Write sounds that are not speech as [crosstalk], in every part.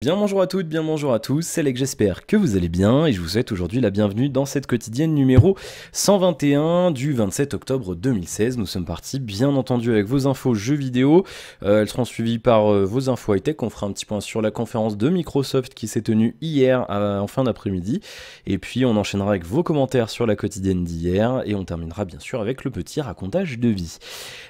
Bien bonjour à toutes, bien bonjour à tous, c'est Lec, j'espère que vous allez bien et je vous souhaite aujourd'hui la bienvenue dans cette quotidienne numéro 121 du 27 octobre 2016. Nous sommes partis bien entendu avec vos infos jeux vidéo, euh, elles seront suivies par euh, vos infos high-tech, on fera un petit point sur la conférence de Microsoft qui s'est tenue hier en fin d'après-midi et puis on enchaînera avec vos commentaires sur la quotidienne d'hier et on terminera bien sûr avec le petit racontage de vie.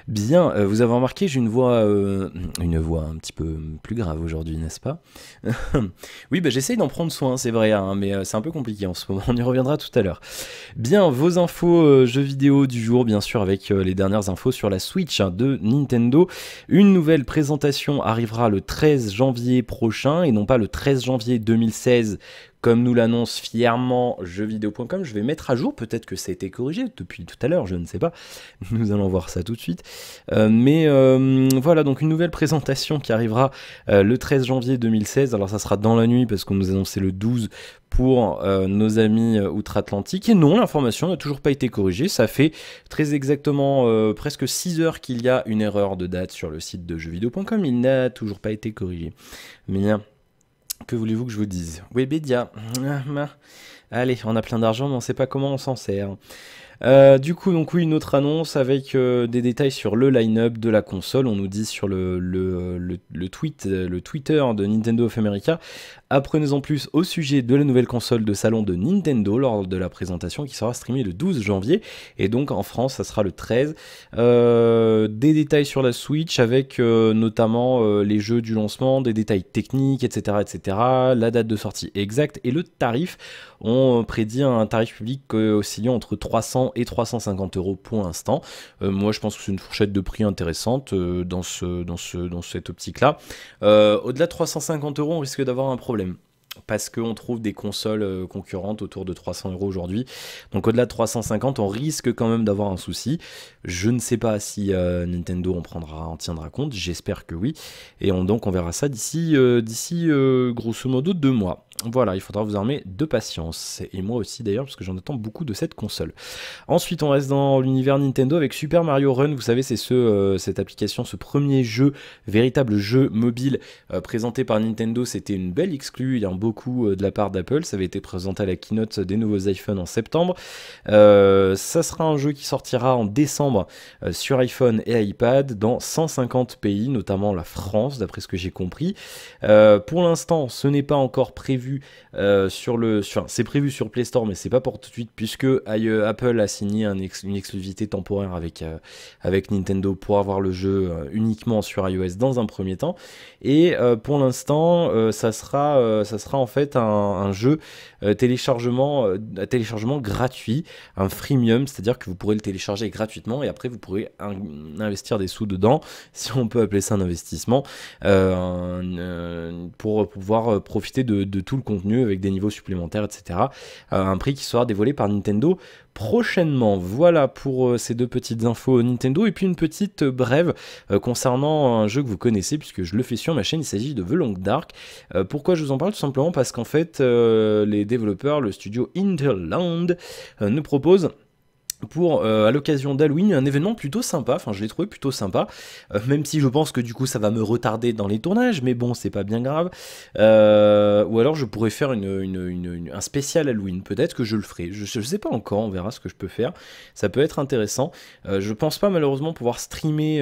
Bien, euh, vous avez remarqué, j'ai une voix, une voix un petit peu plus grave aujourd'hui, n'est-ce pas [laughs] oui, bah, j'essaye d'en prendre soin, c'est vrai, hein, mais euh, c'est un peu compliqué en ce moment. On y reviendra tout à l'heure. Bien, vos infos euh, jeux vidéo du jour, bien sûr, avec euh, les dernières infos sur la Switch hein, de Nintendo. Une nouvelle présentation arrivera le 13 janvier prochain, et non pas le 13 janvier 2016 comme nous l'annonce fièrement jeuxvideo.com, je vais mettre à jour, peut-être que ça a été corrigé depuis tout à l'heure, je ne sais pas. [laughs] Nous allons voir ça tout de suite. Euh, mais euh, voilà, donc une nouvelle présentation qui arrivera euh, le 13 janvier 2016. Alors ça sera dans la nuit parce qu'on nous annoncé le 12 pour nos amis outre-Atlantique. Et non, l'information n'a toujours pas été corrigée. Ça fait très exactement presque 6 heures qu'il y a une erreur de date sur le site de jeuxvideo.com. Il n'a toujours pas été corrigé. Mais bien. Que voulez-vous que je vous dise Webedia. Ah, Allez, on a plein d'argent, mais on ne sait pas comment on s'en sert. Euh, du coup, donc oui, une autre annonce avec euh, des détails sur le line-up de la console. On nous dit sur le, le, tweet, euh, le Twitter de Nintendo of America. Apprenez-en plus au sujet de la nouvelle console de salon de Nintendo lors de la présentation qui sera streamée le 12 janvier. Et donc en France, ça sera le 13. des détails sur la Switch avec notamment les jeux du lancement, des détails techniques, etc., etc. La date de sortie exacte et le tarif. On prédit un tarif public oscillant entre 300 et 350 euros pour l'instant. Euh, moi, je pense que c'est une fourchette de prix intéressante euh, dans, ce, dans, ce, dans cette optique-là. Euh, au-delà de 350 euros, on risque d'avoir un problème parce qu'on trouve des consoles concurrentes autour de 300 euros aujourd'hui. Donc au-delà de 350, on risque quand même d'avoir un souci. Je ne sais pas si Nintendo en prendra, en tiendra compte. J'espère que oui. Et on, donc on verra ça d'ici, d'ici grosso modo deux mois. Voilà, il faudra vous armer de patience. Et moi aussi d'ailleurs, parce que j'en attends beaucoup de cette console. Ensuite, on reste dans l'univers Nintendo avec Super Mario Run. Vous savez, c'est ce, euh, cette application, ce premier jeu, véritable jeu mobile euh, présenté par Nintendo. C'était une belle exclue, il y en a beaucoup euh, de la part d'Apple. Ça avait été présenté à la keynote des nouveaux iPhones en septembre. ça sera un jeu qui sortira en décembre sur iPhone et iPad dans 150 pays, notamment la France, d'après ce que j'ai compris. pour l'instant, ce n'est pas encore prévu euh, sur le, sur, c'est prévu sur Play Store, mais c'est pas pour tout de suite puisque euh, Apple a signé une exclusivité temporaire avec euh, avec Nintendo pour avoir le jeu uniquement sur iOS dans un premier temps. Et pour l'instant, ça sera, ça sera en fait un, jeu téléchargement, téléchargement gratuit, un freemium, c'est-à-dire que vous pourrez le télécharger gratuitement et après vous pourrez investir des sous dedans, [laughs] si on peut appeler ça un investissement, pour pouvoir profiter de, de tout contenu avec des niveaux supplémentaires, etc. Euh, un prix qui sera dévoilé par Nintendo prochainement. Voilà pour euh, ces deux petites infos Nintendo. Et puis une petite euh, brève concernant un jeu que vous connaissez, puisque je le fais sur ma chaîne, il s'agit de The Long Dark. pourquoi je vous en parle Tout simplement parce qu'en fait, les développeurs, le studio Interland, nous proposent pour euh, à l'occasion d'Halloween un événement plutôt sympa, enfin je l'ai trouvé plutôt sympa, euh, même si je pense que du coup ça va me retarder dans les tournages, mais bon c'est pas bien grave. Euh, ou alors je pourrais faire un spécial Halloween, peut-être que je le ferai, je, ne sais pas encore, on verra ce que je peux faire, ça peut être intéressant. je pense pas malheureusement pouvoir streamer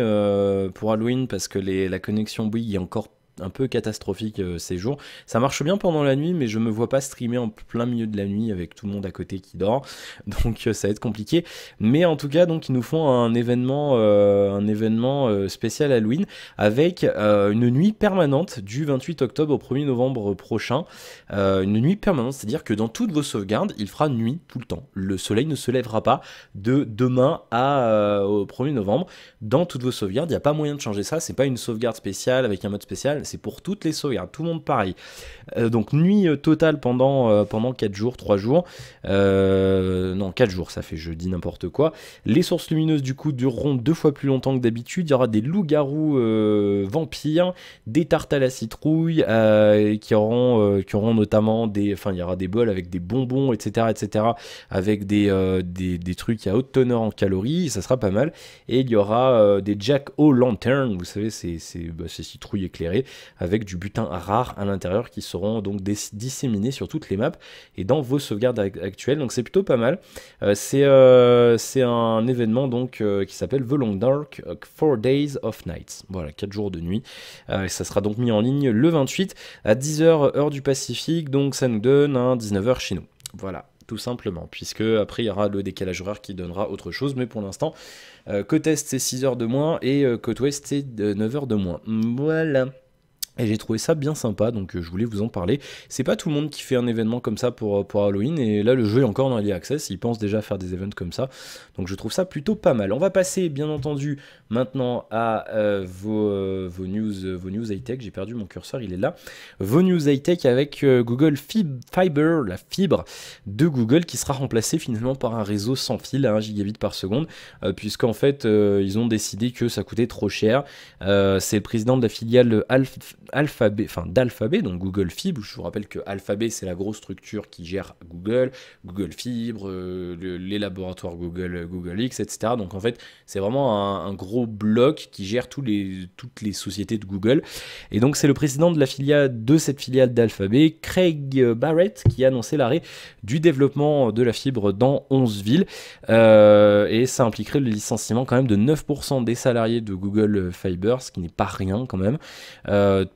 pour Halloween parce que la connexion Bouygues est encore un peu catastrophique euh, ces jours. Ça marche bien pendant la nuit, mais je me vois pas streamer en plein milieu de la nuit avec tout le monde à côté qui dort, [laughs] donc euh, ça va être compliqué. Mais en tout cas, donc ils nous font un événement, euh, un événement spécial Halloween avec une nuit permanente du 28 octobre au 1er novembre prochain. une nuit permanente, c'est-à-dire que dans toutes vos sauvegardes, il fera nuit tout le temps. Le soleil ne se lèvera pas de demain à, au 1er novembre. Dans toutes vos sauvegardes, il n'y a pas moyen de changer ça. C'est pas une sauvegarde spéciale avec un mode spécial c'est pour toutes les sauvegardes, tout le monde pareil. Euh, donc nuit euh, totale pendant, euh, pendant 4 jours, 3 jours. non, 4 jours, ça fait jeudi n'importe quoi. Les sources lumineuses du coup dureront deux fois plus longtemps que d'habitude. Il y aura des loups-garous vampires, des tartes à la citrouille, qui, auront, qui auront notamment des... Enfin, il y aura des bols avec des bonbons, etc. etc. avec des, des, trucs à haute teneur en calories, ça sera pas mal. Et il y aura des Jack O' Lantern, vous savez, c'est ces bah, citrouilles éclairées avec du butin rare à l'intérieur qui seront donc disséminés sur toutes les maps et dans vos sauvegardes actuelles. Donc c'est plutôt pas mal. Euh, euh, c'est un événement donc euh, qui s'appelle The Long Dark 4 Days of Nights. Voilà, 4 jours de nuit. ça sera donc mis en ligne le 28 à 10h heure du Pacifique. Donc ça nous donne 19h chez nous. Voilà, tout simplement, puisque après il y aura le décalage horaire qui donnera autre chose, mais pour l'instant, euh, côte est c'est 6 heures de moins et euh, côte ouest c'est 9 h de moins. Voilà. Et j'ai trouvé ça bien sympa, donc euh, je voulais vous en parler. C'est pas tout le monde qui fait un événement comme ça pour, euh, pour Halloween, et là le jeu est encore dans Early Access, ils pensent déjà faire des events comme ça, donc je trouve ça plutôt pas mal. On va passer bien entendu maintenant à euh, vos, vos, news, vos news high-tech, j'ai perdu mon curseur, il est là. Vos news high-tech avec Google Fiber, la fibre de Google, qui sera remplacée finalement par un réseau sans fil à 1 gigabit par seconde, puisqu'en fait ils ont décidé que ça coûtait trop cher. C'est le président de la filiale Alpha Alphabet, enfin d'Alphabet, donc Google Fibre. Je vous rappelle que Alphabet, c'est la grosse structure qui gère Google, Google Fibre, euh, les laboratoires Google, euh, Google X, etc. Donc en fait, c'est vraiment un, gros bloc qui gère tous les, toutes les sociétés de Google. Et donc c'est le président de la filiale de cette filiale d'Alphabet, Craig Barrett, qui a annoncé l'arrêt du développement de la fibre dans 11 villes. Euh, et ça impliquerait le licenciement quand même de 9% des salariés de Google Fiber, ce qui n'est pas rien quand même.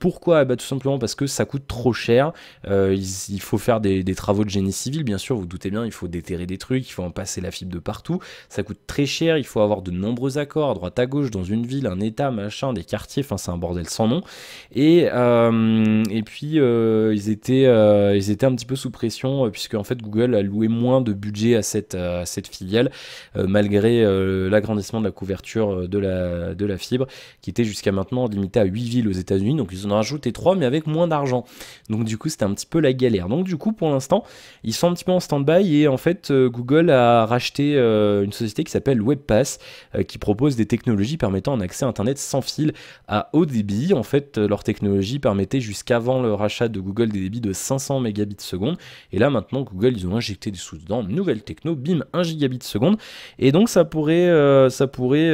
Pourquoi bah, Tout simplement parce que ça coûte trop cher. Euh, il, faut faire des, travaux de génie civil, bien sûr, vous, vous doutez bien, il faut déterrer des trucs, il faut en passer la fibre de partout. Ça coûte très cher, il faut avoir de nombreux accords à droite à gauche, dans une ville, un état, machin, des quartiers, enfin c'est un bordel sans nom. Et, euh, et puis euh, ils, étaient, ils étaient un petit peu sous pression, puisque en fait Google a loué moins de budget à cette, filiale, malgré l'agrandissement de la couverture de la, fibre, qui était jusqu'à maintenant limitée à 8 villes aux États-Unis. Donc ils ont a rajouté 3 mais avec moins d'argent. Donc du coup c'était un petit peu la galère. Donc du coup pour l'instant ils sont un petit peu en stand-by et en fait euh, Google a racheté euh, une société qui s'appelle WebPass euh, qui propose des technologies permettant un accès Internet sans fil à haut débit. En fait leur technologie permettait jusqu'avant le rachat de Google des débits de 500 mégabits seconde et là maintenant Google ils ont injecté des sous dedans, nouvelle techno, bim 1 gigabit seconde et donc ça pourrait, ça pourrait,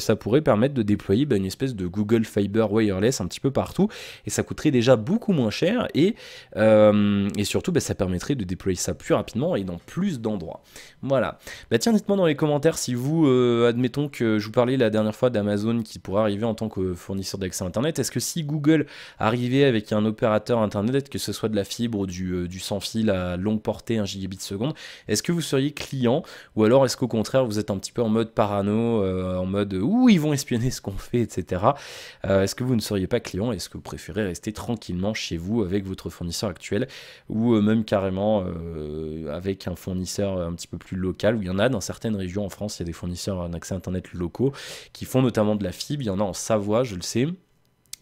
ça pourrait permettre de déployer bah, une espèce de Google Fiber Wireless un petit peu partout, et ça coûterait déjà beaucoup moins cher, et, euh, et surtout bah, ça permettrait de déployer ça plus rapidement et dans plus d'endroits. Voilà. Bah tiens, dites-moi dans les commentaires si vous, euh, admettons que je vous parlais la dernière fois d'Amazon qui pourrait arriver en tant que fournisseur d'accès à Internet, est-ce que si Google arrivait avec un opérateur Internet, que ce soit de la fibre ou du, euh, sans fil à longue portée, 1 gigabit seconde, est-ce que vous seriez client ou alors est-ce qu'au contraire vous êtes un petit peu en mode parano, en mode où ils vont espionner ce qu'on fait, etc. est-ce que vous ne seriez pas client est-ce que vous préférez rester tranquillement chez vous avec votre fournisseur actuel ou euh, même carrément euh, avec un fournisseur euh, un petit peu plus local où il y en a dans certaines régions en France, il y a des fournisseurs en accès Internet locaux qui font notamment de la fibre, il y en a en Savoie, je le sais.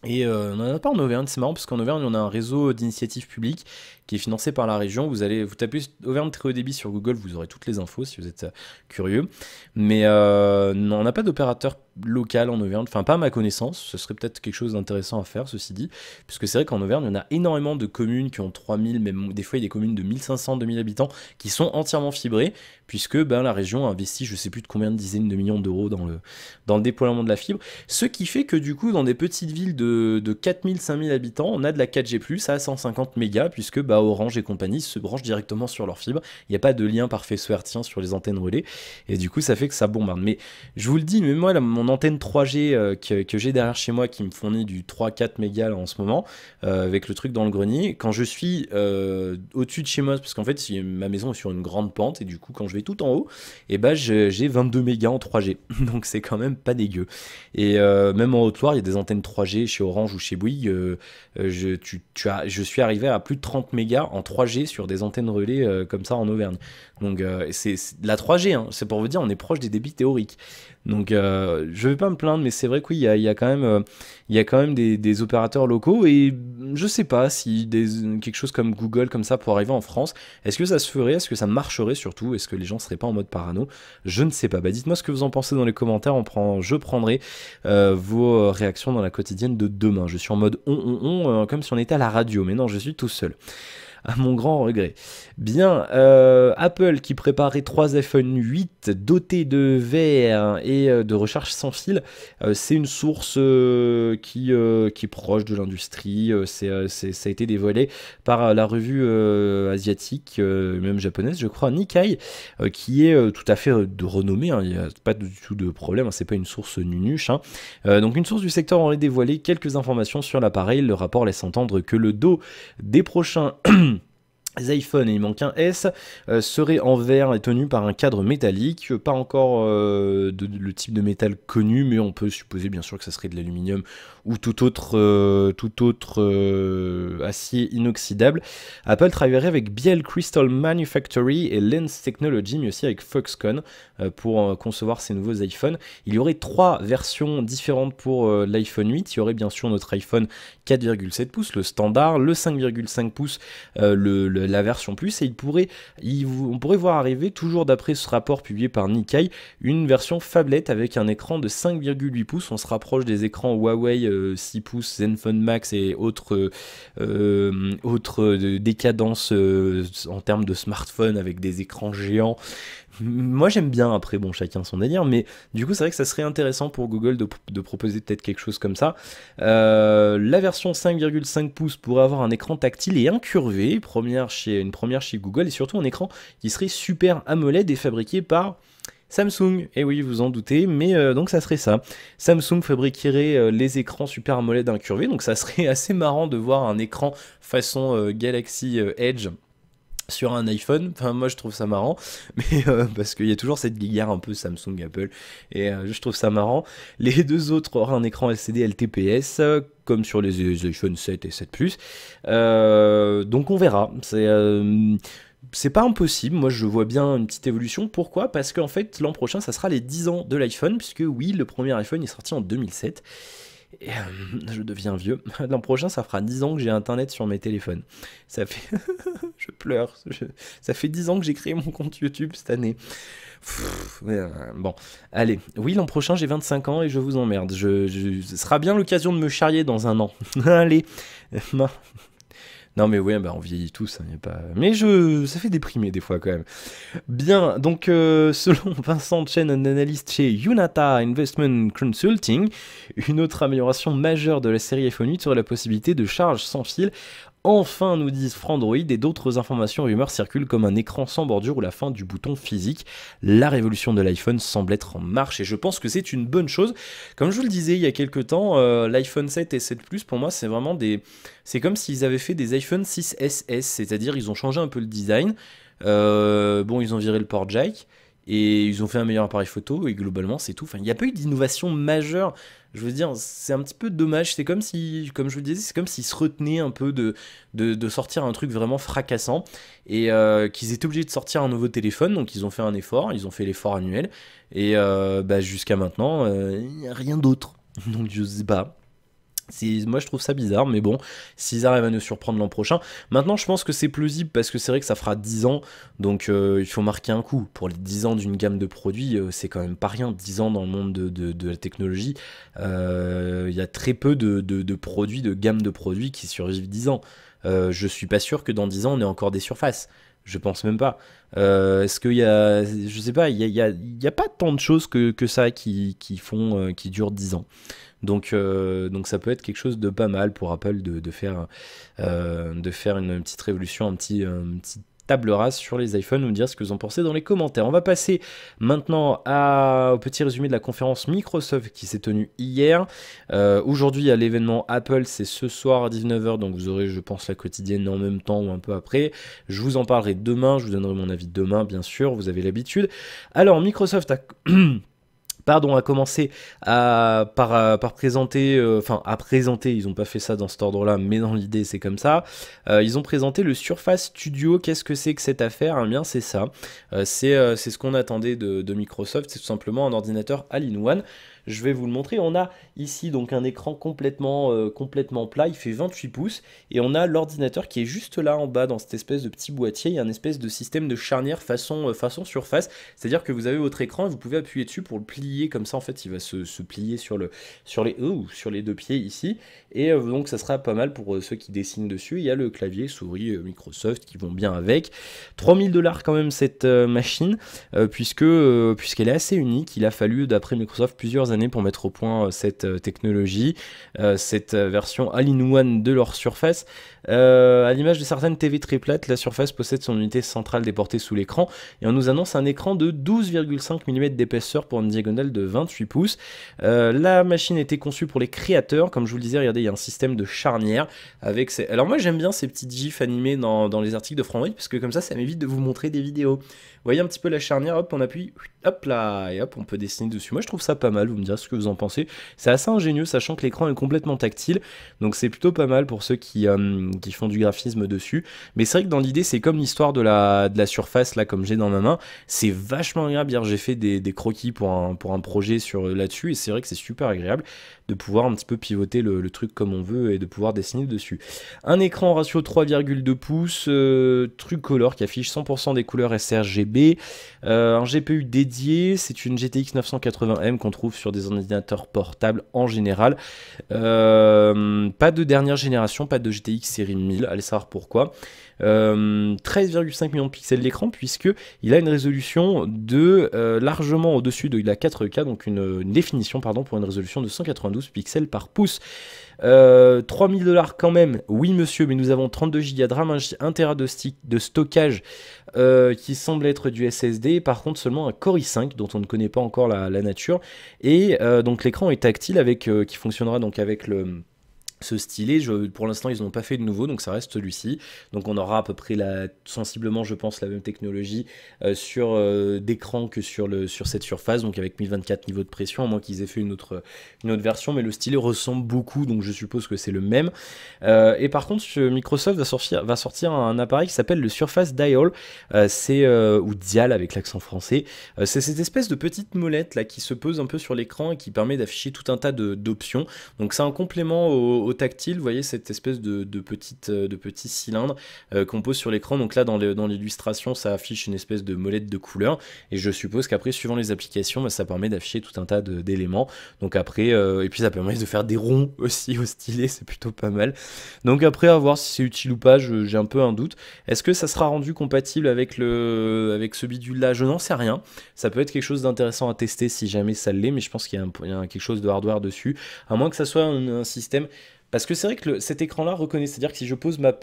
Et on n'en a pas en Auvergne, c'est marrant parce qu'en Auvergne, on a un réseau d'initiatives publiques qui est financé par la région. Vous allez vous tapez Auvergne très haut débit sur Google, vous aurez toutes les infos si vous êtes curieux. Mais on n'a pas d'opérateur local en Auvergne, enfin pas à ma connaissance, ce serait peut-être quelque chose d'intéressant à faire, ceci dit, puisque c'est vrai qu'en Auvergne, il y en a énormément de communes qui ont 3000, même des fois il y a des communes de 1500, 2000 habitants qui sont entièrement fibrées, puisque ben, la région investit investi je sais plus de combien de dizaines de millions d'euros dans le, dans le déploiement de la fibre, ce qui fait que du coup, dans des petites villes de, de 4000, 5000 habitants, on a de la 4G+, à 150 mégas, puisque bah, Orange et compagnie se branchent directement sur leur fibre, il n'y a pas de lien parfait soit sur les antennes relais, et du coup, ça fait que ça bombarde. Mais je vous le dis, mais moi, là, antenne 3G euh, que, j'ai derrière chez moi qui me fournit du 3-4 mégas en ce moment, euh, avec le truc dans le grenier, quand je suis euh, au-dessus de chez moi, parce qu'en fait ma maison est sur une grande pente et du coup quand je vais tout en haut, et eh ben, j'ai 22 mégas en 3G. [laughs] Donc c'est quand même pas dégueu. Et même en Haute-Loire, il y a des antennes 3G chez Orange ou chez Bouygues. je, as, je suis arrivé à plus de 30 mégas en 3G sur des antennes relais comme ça en Auvergne. Donc c'est la 3G, hein. c'est pour vous dire, on est proche des débits théoriques. Donc euh, je vais pas me plaindre, mais c'est vrai qu'il y, a, quand même, euh, y a quand même des, opérateurs locaux et je sais pas si quelque chose comme Google comme ça pour arriver en France, est-ce que ça se ferait, est-ce que ça marcherait surtout, est-ce que les gens seraient pas en mode parano Je ne sais pas. Bah dites-moi ce que vous en pensez dans les commentaires, on prend, je prendrai euh, vos euh, réactions dans la quotidienne de demain. Je suis en mode on on on comme si on était à la radio, mais non, je suis tout seul. [laughs] à mon grand regret. Bien, euh, Apple qui préparait trois iPhone 8 dotés de VR et euh, de recharge sans fil, euh, c'est une source qui, qui est proche de l'industrie, ça a été dévoilé par la revue asiatique, même japonaise je crois, Nikkei, qui est tout à fait de renommée, hein. il n'y a pas du tout de problème, hein. c'est pas une source nunuche. Hein. donc une source du secteur aurait dévoilé quelques informations sur l'appareil, le rapport laisse entendre que le dos des prochains [clears throat] les et il manque un S, euh, serait en verre et tenu par un cadre métallique, pas encore euh, de, le type de métal connu, mais on peut supposer bien sûr que ça serait de l'aluminium ou tout autre, euh, tout autre acier inoxydable. Apple travaillerait avec Biel Crystal Manufactory et Lens Technology, mais aussi avec Foxconn pour concevoir ces nouveaux iPhones. Il y aurait trois versions différentes pour l'iPhone 8. Il y aurait bien sûr notre iPhone 4,7 pouces, le standard, le 5,5 pouces, le la version plus et il pourrait, on pourrait voir arriver, toujours d'après ce rapport publié par Nikkei, une version phablette avec un écran de 5,8 pouces. On se rapproche des écrans Huawei 6 euh, pouces, Zenfone Max et autres, euh, autres euh, décadences en termes de smartphone avec des écrans géants moi j'aime bien, après bon chacun son délire, mais du coup c'est vrai que ça serait intéressant pour Google de, proposer peut-être quelque chose comme ça. Euh, la version 5,5 pouces pourrait avoir un écran tactile et incurvé, première chez, une première chez Google, et surtout un écran qui serait super AMOLED et fabriqué par... Samsung, et eh oui, vous en doutez, mais euh, donc ça serait ça. Samsung fabriquerait euh, les écrans Super AMOLED incurvés, donc ça serait [laughs] assez marrant de voir un écran façon Galaxy Edge sur un iPhone. Enfin, moi, je trouve ça marrant, [laughs] mais euh, parce qu'il y a toujours cette guillère un peu Samsung, Apple, et euh, je trouve ça marrant. Les [laughs] deux autres auront un écran LCD LTPS. comme sur les, iPhone 7 et 7 Plus. Euh, donc on verra. C'est c'est pas impossible, moi je vois bien une petite évolution. Pourquoi Parce qu'en fait l'an prochain ça sera les 10 ans de l'iPhone, puisque oui, le premier iPhone est sorti en 2007. Euh, [laughs] je deviens vieux. [laughs] L'an prochain, ça fera 10 ans que j'ai Internet sur mes téléphones. Ça fait... [laughs] je pleure. Ça fait 10 ans que j'ai créé mon compte YouTube cette année. Euh, bon, allez. Oui, l'an prochain, j'ai 25 ans et je vous emmerde. Je, Ce sera bien l'occasion de me charrier dans un an. allez. Non, mais oui, bah, on vieillit tous. Hein, y a pas... Mais je, ça fait déprimer des fois quand même. Bien, donc euh, [laughs] selon Vincent Chen, un analyste chez Unata Investment Consulting, une autre amélioration majeure de la série iPhone 8 serait la possibilité de charge sans fil Enfin, nous disent Frandroid et d'autres informations rumeurs circulent comme un écran sans bordure ou la fin du bouton physique. La révolution de l'iPhone semble être en marche et je pense que c'est une bonne chose. Comme je vous le disais il y a quelques temps, euh, l'iPhone 7 et 7 Plus pour moi c'est vraiment des... C'est comme s'ils avaient fait des iPhone 6 SS, c'est-à-dire ils ont changé un peu le design. Euh, bon, ils ont viré le port jack. Et ils ont fait un meilleur appareil photo et globalement c'est tout. il n'y a pas eu d'innovation majeure. Je veux dire, c'est un petit peu dommage. C'est comme si, comme je vous disais, c'est comme s'ils se retenaient un peu de, de, sortir un truc vraiment fracassant et euh, qu'ils étaient obligés de sortir un nouveau téléphone. Donc ils ont fait un effort, ils ont fait l'effort annuel et euh, bah, jusqu'à maintenant jusqu'à maintenant, a rien d'autre. [laughs] Donc je sais pas. Moi je trouve ça bizarre, mais bon, s'ils arrivent à nous surprendre l'an prochain. Maintenant je pense que c'est plausible parce que c'est vrai que ça fera 10 ans, donc euh, il faut marquer un coup. Pour les 10 ans d'une gamme de produits, euh, c'est quand même pas rien, 10 ans dans le monde de, la technologie. Euh, il y a très peu de, produits, de gamme de produits qui survivent 10 ans. je suis pas sûr que dans 10 ans on ait encore des surfaces. Je pense même pas. Est-ce qu'il y a, je sais pas, il y a, pas tant de choses que, ça qui, font, qui durent 10 ans. Donc, euh, donc ça peut être quelque chose de pas mal pour Apple de, faire, euh, de faire une petite révolution, un petit, table rase sur les iPhones, ou dire ce que vous en pensez dans les commentaires. On va passer maintenant au petit résumé de la conférence Microsoft qui s'est tenue hier. Euh, aujourd'hui, à l'événement Apple, c'est ce soir à 19h, donc vous aurez, je pense, la quotidienne en même temps ou un peu après. Je vous en parlerai demain, je vous donnerai mon avis demain, bien sûr, vous avez l'habitude. Alors, Microsoft a... [clears throat] pardon, a commencé à, par, par présenter, euh, enfin à présenter, ils n'ont pas fait ça dans cet ordre-là, mais dans l'idée c'est comme ça, euh, ils ont présenté le Surface Studio, qu'est-ce que c'est que cette affaire Eh bien c'est ça, euh, c'est ce qu'on attendait de, de Microsoft, c'est tout simplement un ordinateur all-in-one je vais vous le montrer. On a ici donc un écran complètement, euh, complètement plat, il fait 28 pouces, et on a l'ordinateur qui est juste là en bas dans cette espèce de petit boîtier. Il y a un espèce de système de charnière façon, euh, façon surface, c'est-à-dire que vous avez votre écran et vous pouvez appuyer dessus pour le plier comme ça. En fait, il va se, plier sur, le, sur, les, sur les deux pieds ici, et euh, donc ça sera pas mal pour ceux qui dessinent dessus. Il y a le clavier, souris Microsoft qui vont bien avec. 3000 dollars quand même cette machine, puisque puisqu'elle est assez unique. Il a fallu, d'après Microsoft, plusieurs pour mettre au point euh, cette euh, technologie, euh, cette version all-in-one de leur surface. Euh, à l'image de certaines TV plates, la Surface possède son unité centrale déportée sous l'écran et on nous annonce un écran de 12,5 mm d'épaisseur pour une diagonale de 28 pouces. Euh, la machine était conçue pour les créateurs, comme je vous le disais, regardez, il y a un système de charnière avec ces... Alors moi j'aime bien ces petits gifs animés dans, les articles de Franck parce que comme ça, ça m'évite de vous montrer des vidéos. Vous voyez un petit peu la charnière, hop, on appuie, hop là, et hop, on peut dessiner dessus. Moi je trouve ça pas mal, vous me direz ce que vous en pensez. C'est assez ingénieux, sachant que l'écran est complètement tactile, donc c'est plutôt pas mal pour ceux qui... Euh, qui font du graphisme dessus. Mais c'est vrai que dans l'idée, c'est comme l'histoire de la, de la surface, là, comme j'ai dans ma main. C'est vachement agréable. Hier, j'ai fait des, croquis pour un, pour un projet sur euh, là-dessus et c'est vrai que c'est super agréable de pouvoir un petit peu pivoter le, truc comme on veut et de pouvoir dessiner dessus. Un écran ratio 3,2 pouces, euh, truc color qui affiche 100% des couleurs sRGB, euh, un GPU dédié, c'est une GTX 980M qu'on trouve sur des ordinateurs portables en général. Euh, pas de dernière génération, pas de GTX série 1000, allez savoir pourquoi. 13,5 millions de pixels d'écran puisque il a une résolution de largement au-dessus de la 4K, donc une, définition pardon pour une résolution de 180 12 pixels par pouce. 3000 euh, dollars quand même, oui monsieur, mais nous avons 32 Go de RAM, 1 Tera de, stockage euh, qui semble être du SSD, par contre seulement un Core i5 dont on ne connaît pas encore la, nature, et euh, donc l'écran est tactile avec, qui fonctionnera donc avec le ce stylet. Je, pour l'instant, ils n'ont pas fait de nouveau, donc ça reste celui-ci. Donc on aura à peu près la, sensiblement, je pense, la même technologie euh, sur euh, d'écran que sur, le, sur cette surface, donc avec 1024 niveaux de pression, à moins qu'ils aient fait une autre, une autre version. Mais le stylet ressemble beaucoup, donc je suppose que c'est le même. Euh, et par contre, Microsoft va sortir, va sortir un appareil qui s'appelle le Surface Dial, c'est ou Dial avec l'accent français. c'est cette espèce de petite molette là qui se pose un peu sur l'écran et qui permet d'afficher tout un tas d'options. Donc c'est un complément au tactile, vous voyez cette espèce de, petite, euh, de petit cylindre euh, qu'on pose sur l'écran. Donc là, dans l'illustration, ça affiche une espèce de molette de couleur. Et je suppose qu'après, suivant les applications, bah, ça permet d'afficher tout un tas d'éléments. Donc après, euh, et puis ça permet de faire des ronds [laughs] aussi au stylet, c'est plutôt pas mal. Donc après, à voir si c'est utile ou pas, j'ai un peu un doute. Est-ce que ça sera rendu compatible avec, le, avec ce bidule-là Je n'en sais rien. Ça peut être quelque chose d'intéressant à tester si jamais ça l'est, mais je pense qu'il y, y, a quelque chose de hardware dessus, à moins que ça soit un système parce que c'est vrai que cet écran-là reconnaît, c'est-à-dire que si je pose ma,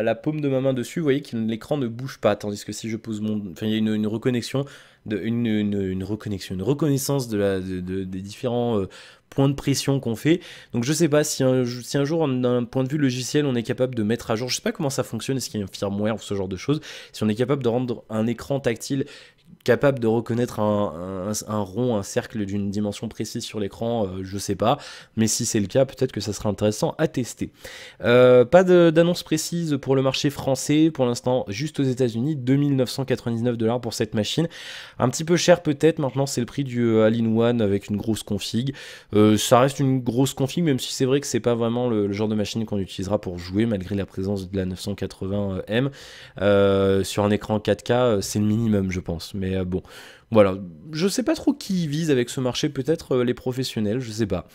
la paume de ma main dessus, vous voyez que l'écran ne bouge pas, tandis que si je pose mon... Enfin, il y a une, reconnexion, une, reconnexion, une reconnaissance de la, des différents... Euh, point de pression qu'on fait. Donc je sais pas si un, jour, d'un point de vue logiciel, on est capable de mettre à jour, je sais pas comment ça fonctionne, est-ce qu'il y a un firmware ou ce genre de choses, si on est capable de rendre un écran tactile capable de reconnaître un, rond, un cercle d'une dimension précise sur l'écran, euh, je sais pas, mais si c'est le cas, peut-être que ça sera intéressant à tester. Euh, pas d'annonce précise pour le marché français, pour l'instant juste aux États-Unis, 2999 dollars pour cette machine. Un petit peu cher peut-être, maintenant c'est le prix du euh, all one avec une grosse config. Euh, ça reste une grosse config, même si c'est vrai que c'est pas vraiment le, genre de machine qu'on utilisera pour jouer, malgré la présence de la 980M. Euh, sur un écran 4K, euh, c'est le minimum, je pense. Mais bon, voilà. Je sais pas trop qui vise avec ce marché, peut-être les professionnels, je sais pas.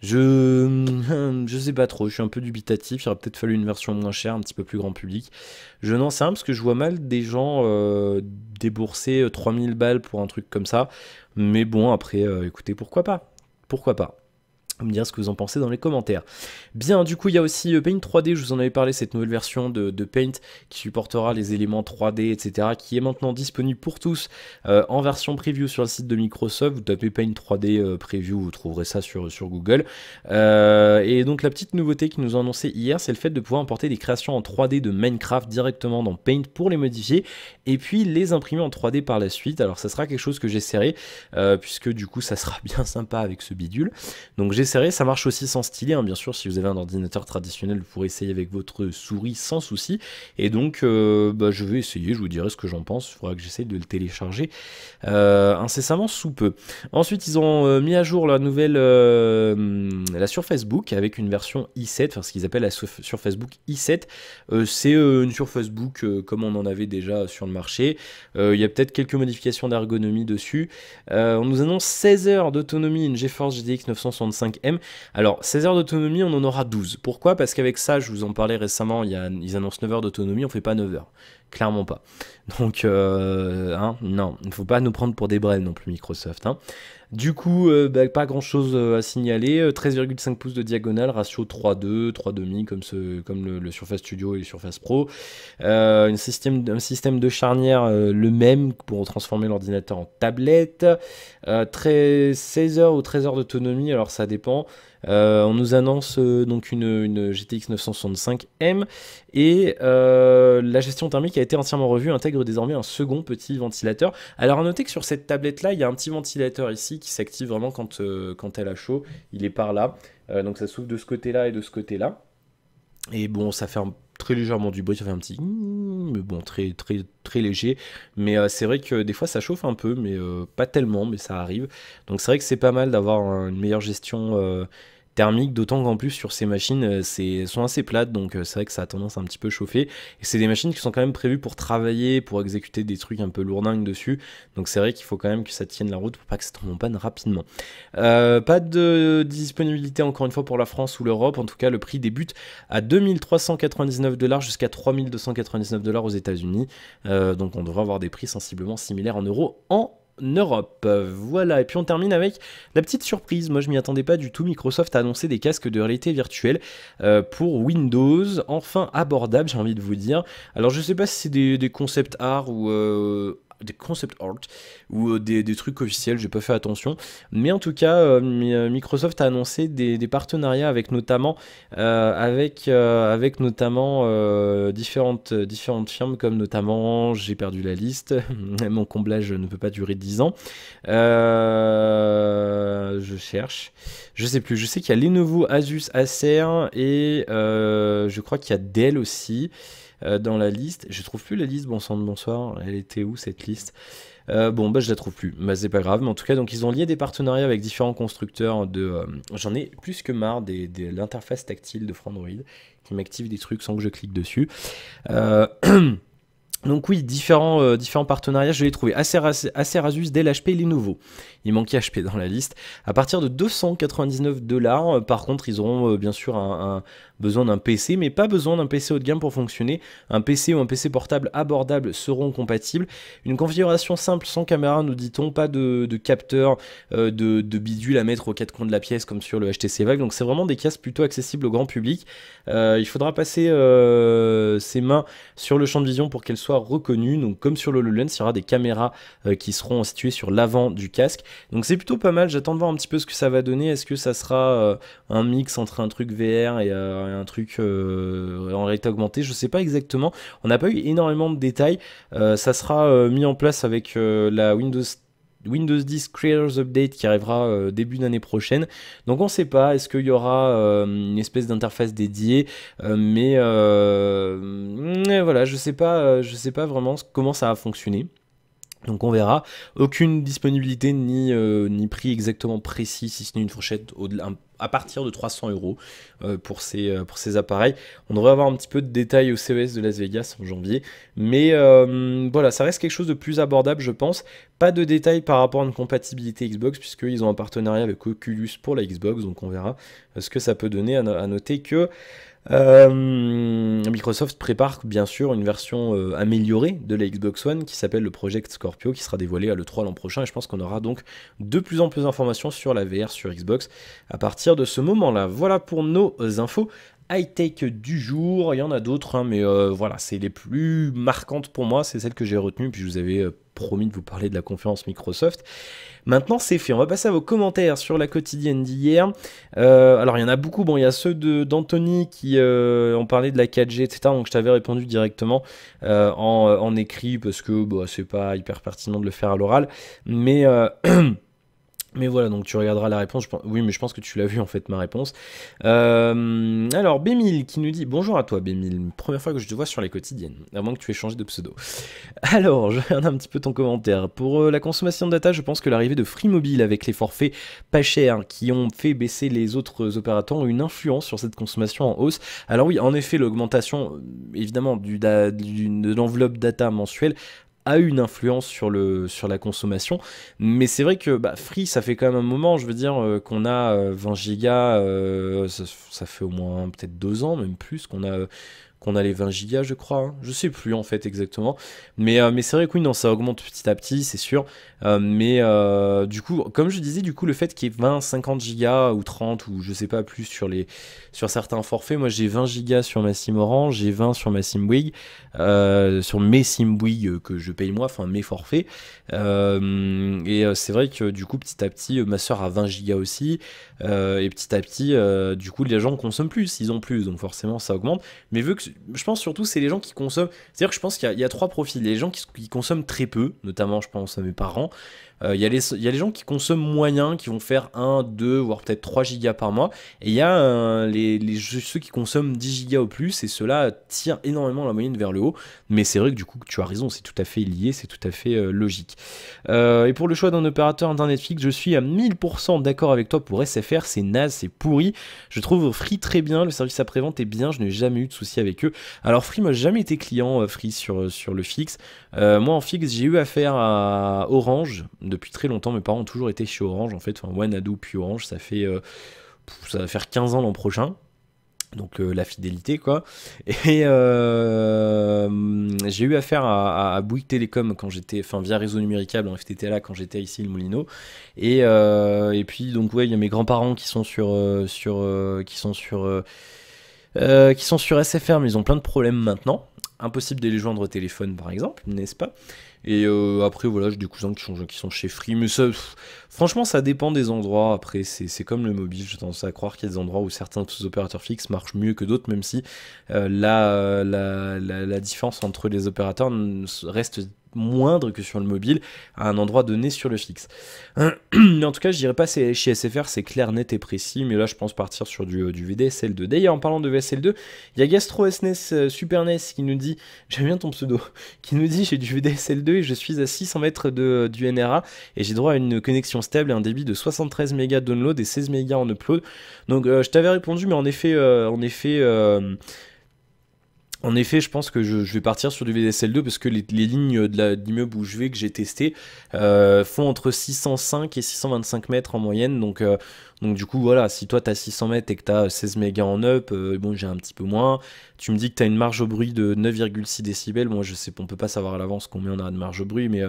Je [laughs] je sais pas trop, je suis un peu dubitatif, il aurait peut-être fallu une version moins chère, un petit peu plus grand public. Je n'en sais rien parce que je vois mal des gens débourser 3000 balles pour un truc comme ça. Mais bon, après, écoutez, pourquoi pas pourquoi pas me dire ce que vous en pensez dans les commentaires. Bien, du coup, il y a aussi euh, Paint 3D, je vous en avais parlé, cette nouvelle version de, Paint qui supportera les éléments 3D, etc., qui est maintenant disponible pour tous euh, en version preview sur le site de Microsoft. Vous tapez Paint 3D euh, preview, vous trouverez ça sur, sur Google. et donc, la petite nouveauté qui nous ont annoncé hier, c'est le fait de pouvoir importer des créations en 3D de Minecraft directement dans Paint pour les modifier et puis les imprimer en 3D par la suite. Alors, ça sera quelque chose que j'essaierai puisque du coup, ça sera [laughs] bien sympa avec ce bidule. Donc, j'essaierai ça marche aussi sans stylet. Hein. Bien sûr, si vous avez un ordinateur traditionnel, vous pourrez essayer avec votre souris sans souci. Et donc, euh, bah, je vais essayer, je vous dirai ce que j'en pense. Il faudra que j'essaye de le télécharger euh, incessamment sous peu. Ensuite, ils ont euh, mis à jour la nouvelle la Surface Book avec une version i7, enfin ce qu'ils appellent la Surface Book i7. C'est une Surface Book comme on en avait déjà sur le marché. Il y a peut-être quelques modifications d'ergonomie dessus. on nous annonce 16 heures d'autonomie, une GeForce GTX 965 m Alors, 16 heures d'autonomie, on en aura 12. Pourquoi Parce qu'avec ça, je vous en parlais récemment, il y a, ils annoncent 9 heures d'autonomie, on fait pas 9 heures. Clairement pas. Donc, euh, hein, non, il ne faut pas nous prendre pour des brèves non plus, Microsoft. Hein. Du coup, euh, bah, pas grand chose euh, à signaler. 13,5 pouces de diagonale, ratio 3,2, 3,5 comme, ce, comme le, Surface Studio et le Surface Pro. un système de charnière le même pour transformer l'ordinateur en tablette. 16 heures ou 13 heures d'autonomie, alors ça dépend. Euh, on nous annonce euh, donc une, GTX 965M et euh, la gestion thermique a été entièrement revue, intègre désormais un second petit ventilateur. Alors à noter que sur cette tablette là, il y a un petit ventilateur ici qui s'active vraiment quand, quand elle a chaud, il est par là. donc ça s'ouvre de ce côté-là et de ce côté-là. Et bon, ça fait très légèrement du bruit, ça fait un petit mais bon, très très très léger. Mais c'est vrai que des fois ça chauffe un peu, mais pas tellement, mais ça arrive. Donc c'est vrai que c'est pas mal d'avoir une meilleure gestion, euh, thermique, d'autant qu'en plus sur ces machines, euh, c'est sont assez plates, donc euh, c'est vrai que ça a tendance à un petit peu chauffer. Et c'est des machines qui sont quand même prévues pour travailler, pour exécuter des trucs un peu lourdingues dessus. Donc c'est vrai qu'il faut quand même que ça tienne la route pour pas que ça tombe en panne rapidement. Euh, pas de disponibilité encore une fois pour la France ou l'Europe. En tout cas, le prix débute à 2399 dollars jusqu'à 3299 dollars aux États-Unis. donc on devrait avoir des prix sensiblement similaires en euros en Europe. Voilà, et puis on termine avec la petite surprise. Moi, je m'y attendais pas du tout. Microsoft a annoncé des casques de réalité virtuelle euh, pour Windows, enfin abordables, j'ai envie de vous dire. Alors, je sais pas si c'est des, concepts art ou, euh, des concept art ou euh, des, trucs officiels, j'ai pas fait attention. Mais en tout cas, euh, euh, Microsoft a annoncé des, partenariats avec notamment, avec, avec notamment différentes, différentes firmes comme notamment, j'ai perdu la liste, [laughs] mon comblage ne peut pas durer 10 ans. je cherche, je sais plus, je sais qu'il y a Lenovo, Asus, Acer et je crois qu'il y a Dell aussi. Euh, dans la liste. Je trouve plus la liste, bon sang de bonsoir. Elle était où cette liste euh, bon, bah je la trouve plus, bah, c'est pas grave, mais en tout cas, donc ils ont lié des partenariats avec différents constructeurs de. Euh, j'en ai plus que marre des, l'interface tactile de Frandroid qui m'active des trucs sans que je clique dessus. [clears throat] Donc oui, différents, différents partenariats, je l'ai trouvé. Assez, assez Asus, Dell, HP, Lenovo il manquait HP dans la liste. À partir de 299 dollars, euh, par contre, ils auront euh, bien sûr un, besoin d'un PC, mais pas besoin d'un PC haut de gamme pour fonctionner. Un PC ou un PC portable abordable seront compatibles. Une configuration simple sans caméra, nous dit-on, pas de, capteur, euh, de, bidule à mettre aux quatre coins de la pièce comme sur le HTC Vive. Donc c'est vraiment des casques plutôt accessibles au grand public. il faudra passer ses mains sur le champ de vision pour qu'elles soient reconnues. Donc comme sur le HoloLens, il y aura des caméras qui seront situées sur l'avant du casque. Donc c'est plutôt pas mal, j'attends de voir un petit peu ce que ça va donner. Est-ce que ça sera euh, un mix entre un truc VR euh, et un truc euh, en réalité augmentée Je sais pas exactement. On n'a pas eu énormément de détails. ça sera mis en place avec la Windows Windows 10 Creators Update qui arrivera début d'année prochaine. Donc on ne sait pas, est-ce qu'il y aura une espèce d'interface dédiée, mais, voilà, je ne sais, pas, je sais pas vraiment comment ça va fonctionner. Donc on verra. Aucune disponibilité ni, euh, ni prix exactement précis, si ce n'est une fourchette à partir de 300 euros euh, pour ces, euh, pour ces appareils. On devrait avoir un petit peu de détails au CES de Las Vegas en janvier. Mais voilà, ça reste quelque chose de plus abordable, je pense. Pas de détails par rapport à une compatibilité Xbox, puisqu'ils ont un partenariat avec Oculus pour la Xbox. Donc on verra ce que ça peut donner. à noter que... Euh, Microsoft prépare bien sûr une version euh, améliorée de la Xbox One qui s'appelle le Project Scorpio qui sera dévoilé à l'E3 l'an prochain et je pense qu'on aura donc de plus en plus d'informations sur la VR sur Xbox à partir de ce moment-là. Voilà pour nos infos high-tech du jour. Il y en a d'autres, hein, mais euh, voilà, c'est les plus marquantes pour moi. C'est celles que j'ai retenues, puis je vous avais euh, promis de vous parler de la conférence Microsoft. Maintenant, c'est fait. On va passer à vos commentaires sur la quotidienne d'hier. Euh, alors, il y en a beaucoup. Bon, il y a ceux d'Anthony qui ont parlé de la 4G, etc. Donc, je t'avais répondu directement en, écrit parce que bon, bah, c'est pas hyper pertinent de le faire à l'oral. Mais. [clears throat] Mais voilà, donc tu regarderas la réponse. Oui, mais je pense que tu l'as vu en fait ma réponse. Euh, alors Bémil qui nous dit bonjour à toi Bémil, première fois que je te vois sur les quotidiennes, moins que tu aies changé de pseudo. [laughs] Alors, je regarde un petit peu ton commentaire. Pour euh, la consommation de data, je pense que l'arrivée de Free Mobile avec les forfaits pas chers qui ont fait baisser les autres opérateurs ont une influence sur cette consommation en hausse. Alors oui, en effet, l'augmentation euh, évidemment de l'enveloppe data mensuelle a une influence sur, le, sur la consommation. Mais c'est vrai que bah, Free, ça fait quand même un moment, je veux dire, euh, qu'on a 20 euh, gigas, euh, ça, ça, fait au moins peut-être deux ans, même plus, qu'on a qu'on a les 20 gigas, je crois. Hein. Je sais plus en fait exactement. Mais, euh, mais c'est vrai que oui, non, ça augmente petit à petit, c'est sûr. Euh, mais euh, du coup, comme je disais, du coup, le fait qu'il y ait 20, 50 gigas ou 30 ou je sais pas plus sur, les, sur certains forfaits, moi j'ai 20 gigas sur ma SIM Orange, j'ai 20 sur ma SIM sur mes SIM WIG que je paye moi, enfin mes forfaits. et c'est vrai que du coup, petit à petit, ma soeur a 20 gigas aussi. et petit à petit, du coup, les gens consomment plus, ils ont plus, donc forcément ça augmente. Mais vu que je pense surtout c'est les gens qui consomment. C'est-à-dire que je pense qu'il y, a trois profils. Les gens qui consomment très peu, notamment je pense à mes parents, euh, il y, a les gens qui consomment moyen, qui vont faire 1, 2, voire peut-être 3 gigas par mois. Et il y a euh, les, ceux qui consomment 10 gigas au plus, et cela tire énormément la moyenne vers le haut. Mais c'est vrai que du coup, tu as raison, c'est tout à fait lié, c'est tout à fait euh, logique. et pour le choix d'un opérateur Internet fixe, je suis à 1000% d'accord avec toi pour SFR, c'est naze, c'est pourri. Je trouve Free très bien, le service après-vente est bien, je n'ai jamais eu de soucis avec eux. Alors Free m'a jamais été client Free sur, sur le fixe. moi en fixe, j'ai eu affaire à Orange, depuis très longtemps, mes parents ont toujours été chez Orange en fait, enfin Wanadoo puis Orange, ça fait euh, ça va faire 15 ans l'an prochain. Donc euh, la fidélité quoi. [laughs] Et euh, j'ai eu affaire à, Bouygues Télécom quand j'étais, enfin via réseau numéricable en hein, là quand j'étais ici le Moulineau. Et, et puis donc ouais, il y a mes grands-parents qui sont sur sur qui sont sur qui sont sur SFR mais ils ont plein de problèmes maintenant impossible de les joindre au téléphone par exemple, n'est-ce pas Et euh, après voilà, j'ai des cousins qui sont, qui sont chez Free, mais franchement ça dépend des endroits, après c'est comme le mobile, j'ai tendance à croire qu'il y a des endroits où certains opérateurs fixes marchent mieux que d'autres, même si euh, la différence entre les opérateurs reste moindre que sur le mobile à un endroit donné sur le fixe. [clears throat] Mais en tout cas, je dirais pas chez SFR, c'est clair, net et précis, mais là je pense partir sur du, euh, du VDSL2. D'ailleurs, en parlant de VSL2, il y a Gastro SNES e euh, Super NES qui nous dit, [laughs] j'aime bien ton pseudo, qui nous dit j'ai du VDSL2 et je suis à 600 mètres euh, du NRA et j'ai droit à une connexion stable et un débit de 73 mégas download et 16 mégas en upload. Donc je t'avais répondu, mais en effet, en effet, en effet, je pense que je, vais partir sur du VDSL2 parce que les, lignes de l'immeuble où je vais, que j'ai testé, euh, font entre 605 et 625 mètres en moyenne. Donc, euh, donc du coup, voilà, si toi tu as 600 mètres et que tu as 16 mégas en up, euh, bon, j'ai un petit peu moins. Tu me dis que tu as une marge au bruit de 9,6 décibels. Moi, je sais, on peut pas savoir à l'avance combien on a de marge au bruit, mais, euh,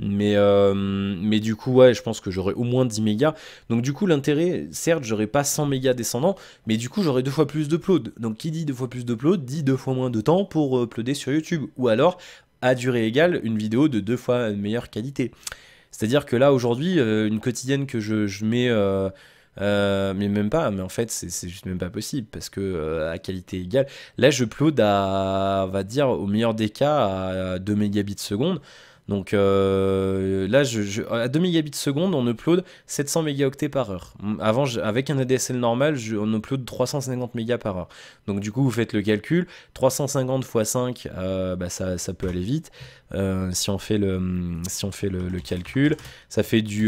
mais, euh, mais du coup, ouais, je pense que j'aurais au moins 10 mégas. Donc du coup, l'intérêt, certes, j'aurais pas 100 mégas descendant, mais du coup, j'aurais deux fois plus de d'upload. Donc qui dit deux fois plus de d'upload, dit deux fois moins de temps pour uploader sur YouTube. Ou alors, à durée égale, une vidéo de deux fois meilleure qualité. C'est-à-dire que là, aujourd'hui, une quotidienne que je, mets... Euh, mais même pas, mais en fait, c'est juste même pas possible parce que euh, à qualité égale, là je upload à, on va dire, au meilleur des cas à 2 mégabits seconde. Donc euh, là, je, à 2 mégabits seconde, on upload 700 mégaoctets par heure. Avant, avec un ADSL normal, on upload 350 mégas par heure. Donc du coup, vous faites le calcul, 350 x 5, bah, ça, peut aller vite. Euh, si on fait, le, si on fait le, calcul, ça fait du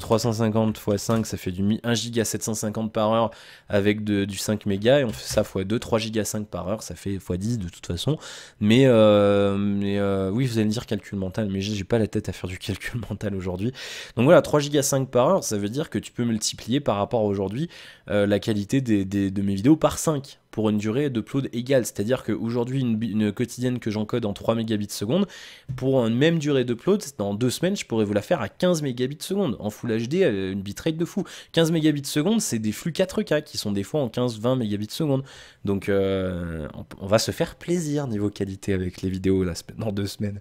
350 x 5, ça fait du 1 giga 750 par heure avec du 5 mégas, et on fait ça x 2, 3 giga 5 par heure, ça fait x 10 de toute façon. mais euh, oui, vous allez me dire calcul mental mais j'ai pas la tête à faire du calcul [laughs] mental aujourd'hui. Donc voilà, 3 Go 5 par heure, ça veut dire que tu peux multiplier par rapport à aujourd'hui euh, la qualité de mes vidéos par 5 pour une durée d'upload égale. C'est-à-dire qu'aujourd'hui, une, quotidienne que j'encode en 3 mégabits pour une même durée d'upload, dans 2 semaines, je pourrais vous la faire à 15 mégabits en Full HD, euh, une bitrate de fou. 15 mégabits seconde, c'est des flux 4K qui sont des fois en 15-20 mégabits seconde. Donc, euh, on, va se faire plaisir niveau qualité avec les vidéos dans deux semaines.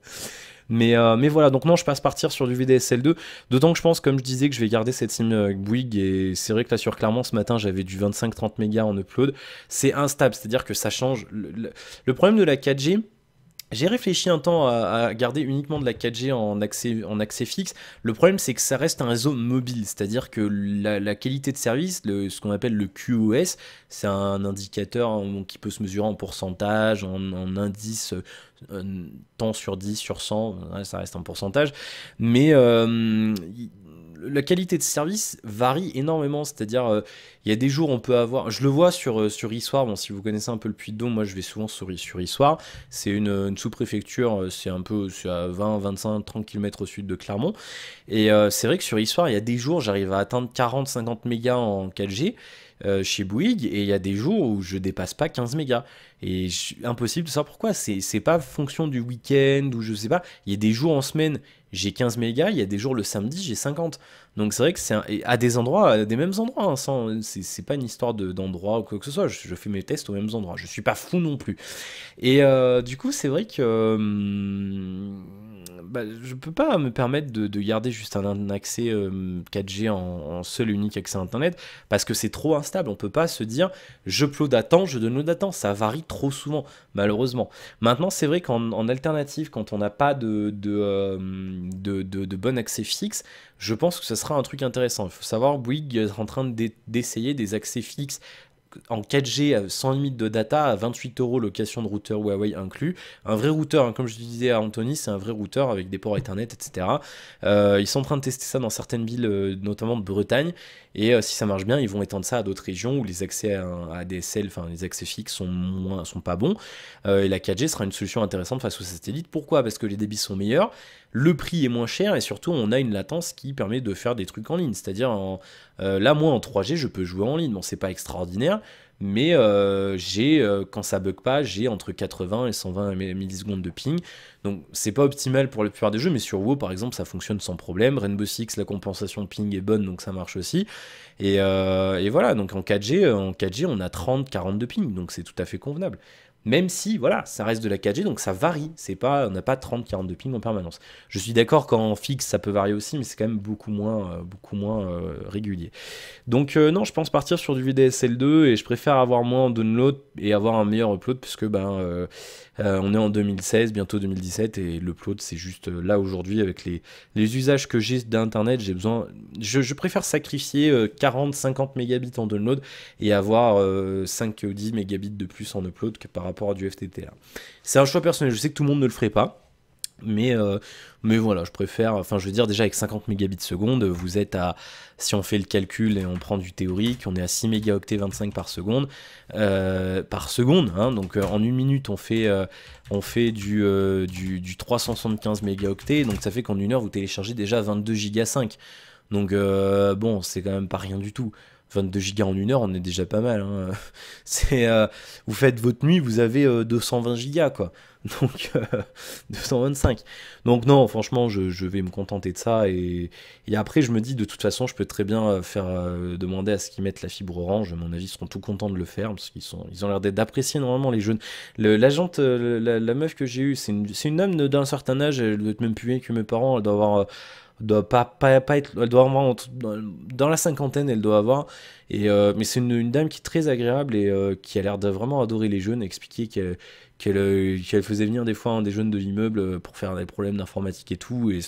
Euh, mais, voilà, donc non, je passe partir sur du VDSL2. D'autant que je pense, comme je disais, que je vais garder cette sim euh, Bouygues. Et c'est vrai que là, sur clairement ce matin, j'avais du 25-30 mégas en upload. C'est instable, c'est-à-dire que ça change. le problème de la 4G, j'ai réfléchi un temps à, garder uniquement de la 4G en accès, en accès fixe. Le problème, c'est que ça reste un réseau mobile, c'est-à-dire que la, qualité de service, ce qu'on appelle le QoS, c'est un indicateur qui peut se mesurer en pourcentage, en, indice euh, temps sur 10, sur 100, hein, ça reste en pourcentage. Mais euh, la qualité de service varie énormément. C'est-à-dire, euh, il y a des jours, on peut avoir. Je le vois sur, euh, sur Issoire. Bon, si vous connaissez un peu le Puy-de-Dôme, moi, je vais souvent sur, sur Issoire. C'est une, euh, sous-préfecture. C'est un peu à 20, 25, 30 km au sud de Clermont. Et c'est vrai que sur Issoire, il y a des jours, j'arrive à atteindre 40, 50 mégas en 4G. chez Bouygues et il y a des jours où je dépasse pas 15 mégas. Et je, impossible de savoir pourquoi. C'est pas fonction du week-end ou je sais pas. Il y a des jours en semaine j'ai 15 mégas, il y a des jours le samedi, j'ai 50. Donc c'est vrai que c'est à des endroits, à des mêmes endroits, hein, c'est pas une histoire d'endroit ou quoi que ce soit, je, fais mes tests aux mêmes endroits, je suis pas fou non plus. Et euh, du coup c'est vrai que hum, bah, je peux pas me permettre de, garder juste un, accès 4G hum, en, en, seul unique accès à Internet, parce que c'est trop instable, on peut pas se dire je plot à je donne au datant, ça varie trop souvent, malheureusement. Maintenant c'est vrai qu'en en alternative, quand on n'a pas de, de, hum, de, de bon accès fixe, je pense que ce sera un truc intéressant. Il faut savoir, Bouygues est en train d'essayer des accès fixes en 4G euh, sans limite de data à 28 euros location de routeur Huawei inclus. Un vrai routeur, hein, comme je disais à Anthony, c'est un vrai routeur avec des ports Ethernet, etc. Euh, ils sont en train de tester ça dans certaines villes, euh, notamment de Bretagne. Et euh, si ça marche bien, ils vont étendre ça à d'autres régions où les accès à, des enfin les accès fixes sont moins, sont pas bons. Euh, et la 4G sera une solution intéressante face aux satellites. Pourquoi Parce que les débits sont meilleurs, le prix est moins cher et surtout on a une latence qui permet de faire des trucs en ligne. C'est-à-dire euh, là, moi en 3G, je peux jouer en ligne. Bon, c'est pas extraordinaire mais euh, j'ai euh, quand ça bug pas, j'ai entre 80 et 120 millisecondes de ping. Donc c'est pas optimal pour la plupart des jeux, mais sur WoW par exemple ça fonctionne sans problème. Rainbow Six, la compensation ping est bonne, donc ça marche aussi. Et, euh, voilà, donc en 4G, en 4G on a 30-40 de ping, donc c'est tout à fait convenable. Même si, voilà, ça reste de la 4G, donc ça varie. C'est pas, on n'a pas 30 40 de ping en permanence. Je suis d'accord qu'en fixe, ça peut varier aussi, mais c'est quand même beaucoup moins, euh, beaucoup moins euh, régulier. Donc euh, non, je pense partir sur du VDSL2 et je préfère avoir moins en download et avoir un meilleur upload puisque ben, on est en 2016, bientôt 2017 et l'upload c'est juste là aujourd'hui avec les, les usages que j'ai d'internet, j'ai besoin, je, préfère sacrifier 40-50 mégabits en download et avoir 5 10 mégabits de plus en upload que par rapport à du FTT là. C'est un choix personnel, je sais que tout le monde ne le ferait pas. Mais, euh, mais voilà, je préfère, enfin je veux dire déjà avec 50 mégabits seconde, vous êtes à, si on fait le calcul et on prend du théorique, on est à 6 mégaoctets 25 par seconde, euh, par seconde, hein. donc euh, en une minute on fait, on fait du, du, 375 mégaoctets, donc ça fait qu'en une heure vous téléchargez déjà 22 giga 5, donc bon c'est quand même pas rien du tout. 22 gigas en une heure, on est déjà pas mal. Hein. [laughs] C'est, euh, vous faites votre nuit, vous avez 220 euh, gigas, quoi. [laughs] Donc, 225. Euh, [laughs] Donc, non, franchement, je, vais me contenter de ça. Et, après, je me dis, de toute façon, je peux très bien faire demander à ce qu'ils mettent la fibre orange. À mon avis, ils seront tout contents de le faire parce qu'ils sont, ils ont l'air d'apprécier normalement les jeunes. la la, la, meuf que j'ai eue, c'est une, c'est une homme d'un certain âge, elle doit être même plus vieille que mes parents, elle doit avoir pas, pas, être, elle doit avoir dans, la cinquantaine, elle doit avoir. Et, euh, mais c'est une, dame qui est très agréable et euh, qui a l'air de vraiment adorer les jeunes, expliquer qu'elle euh, faisait venir des fois hein, des jeunes de l'immeuble pour faire des problèmes d'informatique et tout. Et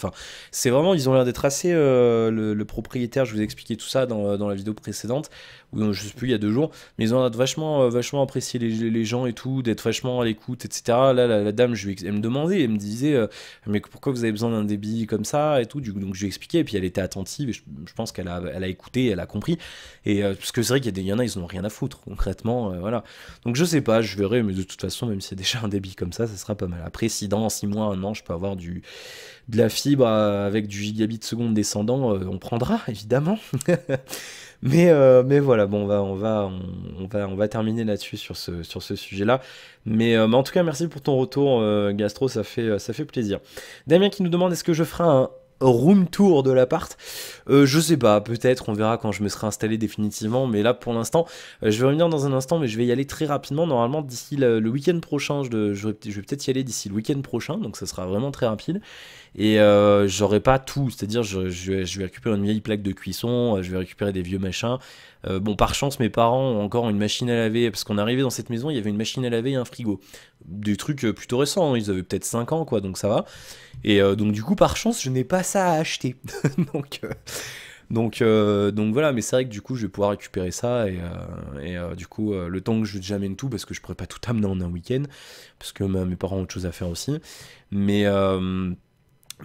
c'est vraiment, ils ont l'air d'être assez. le, propriétaire, je vous ai expliqué tout ça dans, dans la vidéo précédente ou euh, je sais plus, il y a deux jours. Mais ils ont vachement, euh, vachement apprécié les, gens et tout, d'être vachement à l'écoute, etc. Là, la, dame, je lui, elle me demandait, elle me disait, euh, mais pourquoi vous avez besoin d'un débit comme ça et tout. Du coup, donc je lui expliquais, et puis elle était attentive, et je, pense qu'elle a, elle a écouté, elle a compris. Et parce que c'est vrai qu'il y, en a, ils n'ont rien à foutre, concrètement, voilà. Donc je sais pas, je verrai, mais de toute façon, même s'il y a déjà un débit comme ça, ça sera pas mal. Après, si dans 6 mois, un an, je peux avoir du, de la fibre avec du gigabit seconde descendant, on prendra, [laughs] évidemment. Euh, mais, voilà, bon, on va, on va, on, va, on va terminer là-dessus sur ce, sur ce sujet-là. Mais, euh, en tout cas, merci pour ton retour, euh, Gastro, ça fait, ça fait plaisir. Damien qui nous demande est-ce que je ferai un room tour de l'appart. Euh, je sais pas, peut-être, on verra quand je me serai installé définitivement, mais là pour l'instant, euh, je vais revenir dans un instant, mais je vais y aller très rapidement. Normalement, d'ici le, week-end prochain, je, je, vais peut-être y aller d'ici le week-end prochain, donc ça sera vraiment très rapide. Et euh, j'aurai pas tout, c'est-à-dire je, je, vais récupérer une vieille plaque de cuisson, je vais récupérer des vieux machins, euh, bon, par chance, mes parents ont encore une machine à laver, parce qu'on arrivait dans cette maison, il y avait une machine à laver et un frigo. Des trucs euh, plutôt récents, hein, ils avaient peut-être 5 ans, quoi, donc ça va. Et euh, donc, du coup, par chance, je n'ai pas ça à acheter. [laughs] donc. Donc, donc voilà, mais c'est vrai que du coup, je vais pouvoir récupérer ça et, du coup, le temps que je j'amène tout, parce que je pourrais pas tout amener en un week-end, parce que mes parents ont autre chose à faire aussi. Mais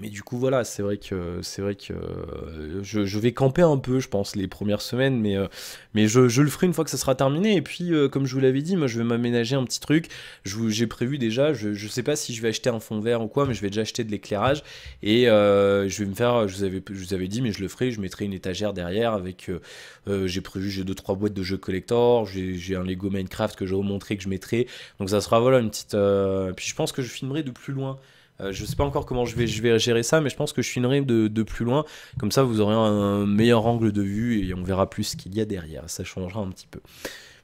mais du coup, voilà, c'est vrai que c'est vrai que euh, je, vais camper un peu, je pense, les premières semaines, mais, euh, mais je, le ferai une fois que ça sera terminé. Et puis, euh, comme je vous l'avais dit, moi, je vais m'aménager un petit truc. J'ai prévu déjà, je, ne sais pas si je vais acheter un fond vert ou quoi, mais je vais déjà acheter de l'éclairage et je vais me faire. Je vous avais, je vous avais dit, mais je le ferai. Je mettrai une étagère derrière avec. j'ai prévu, j'ai deux trois boîtes de jeux collector. J'ai un Lego Minecraft que je vais vous montrer que je mettrai. Donc ça sera voilà une petite. puis je pense que je filmerai de plus loin. Euh, je ne sais pas encore comment je vais, gérer ça, mais je pense que je finirai de, de plus loin. Comme ça, vous aurez un meilleur angle de vue et on verra plus ce qu'il y a derrière. Ça changera un petit peu.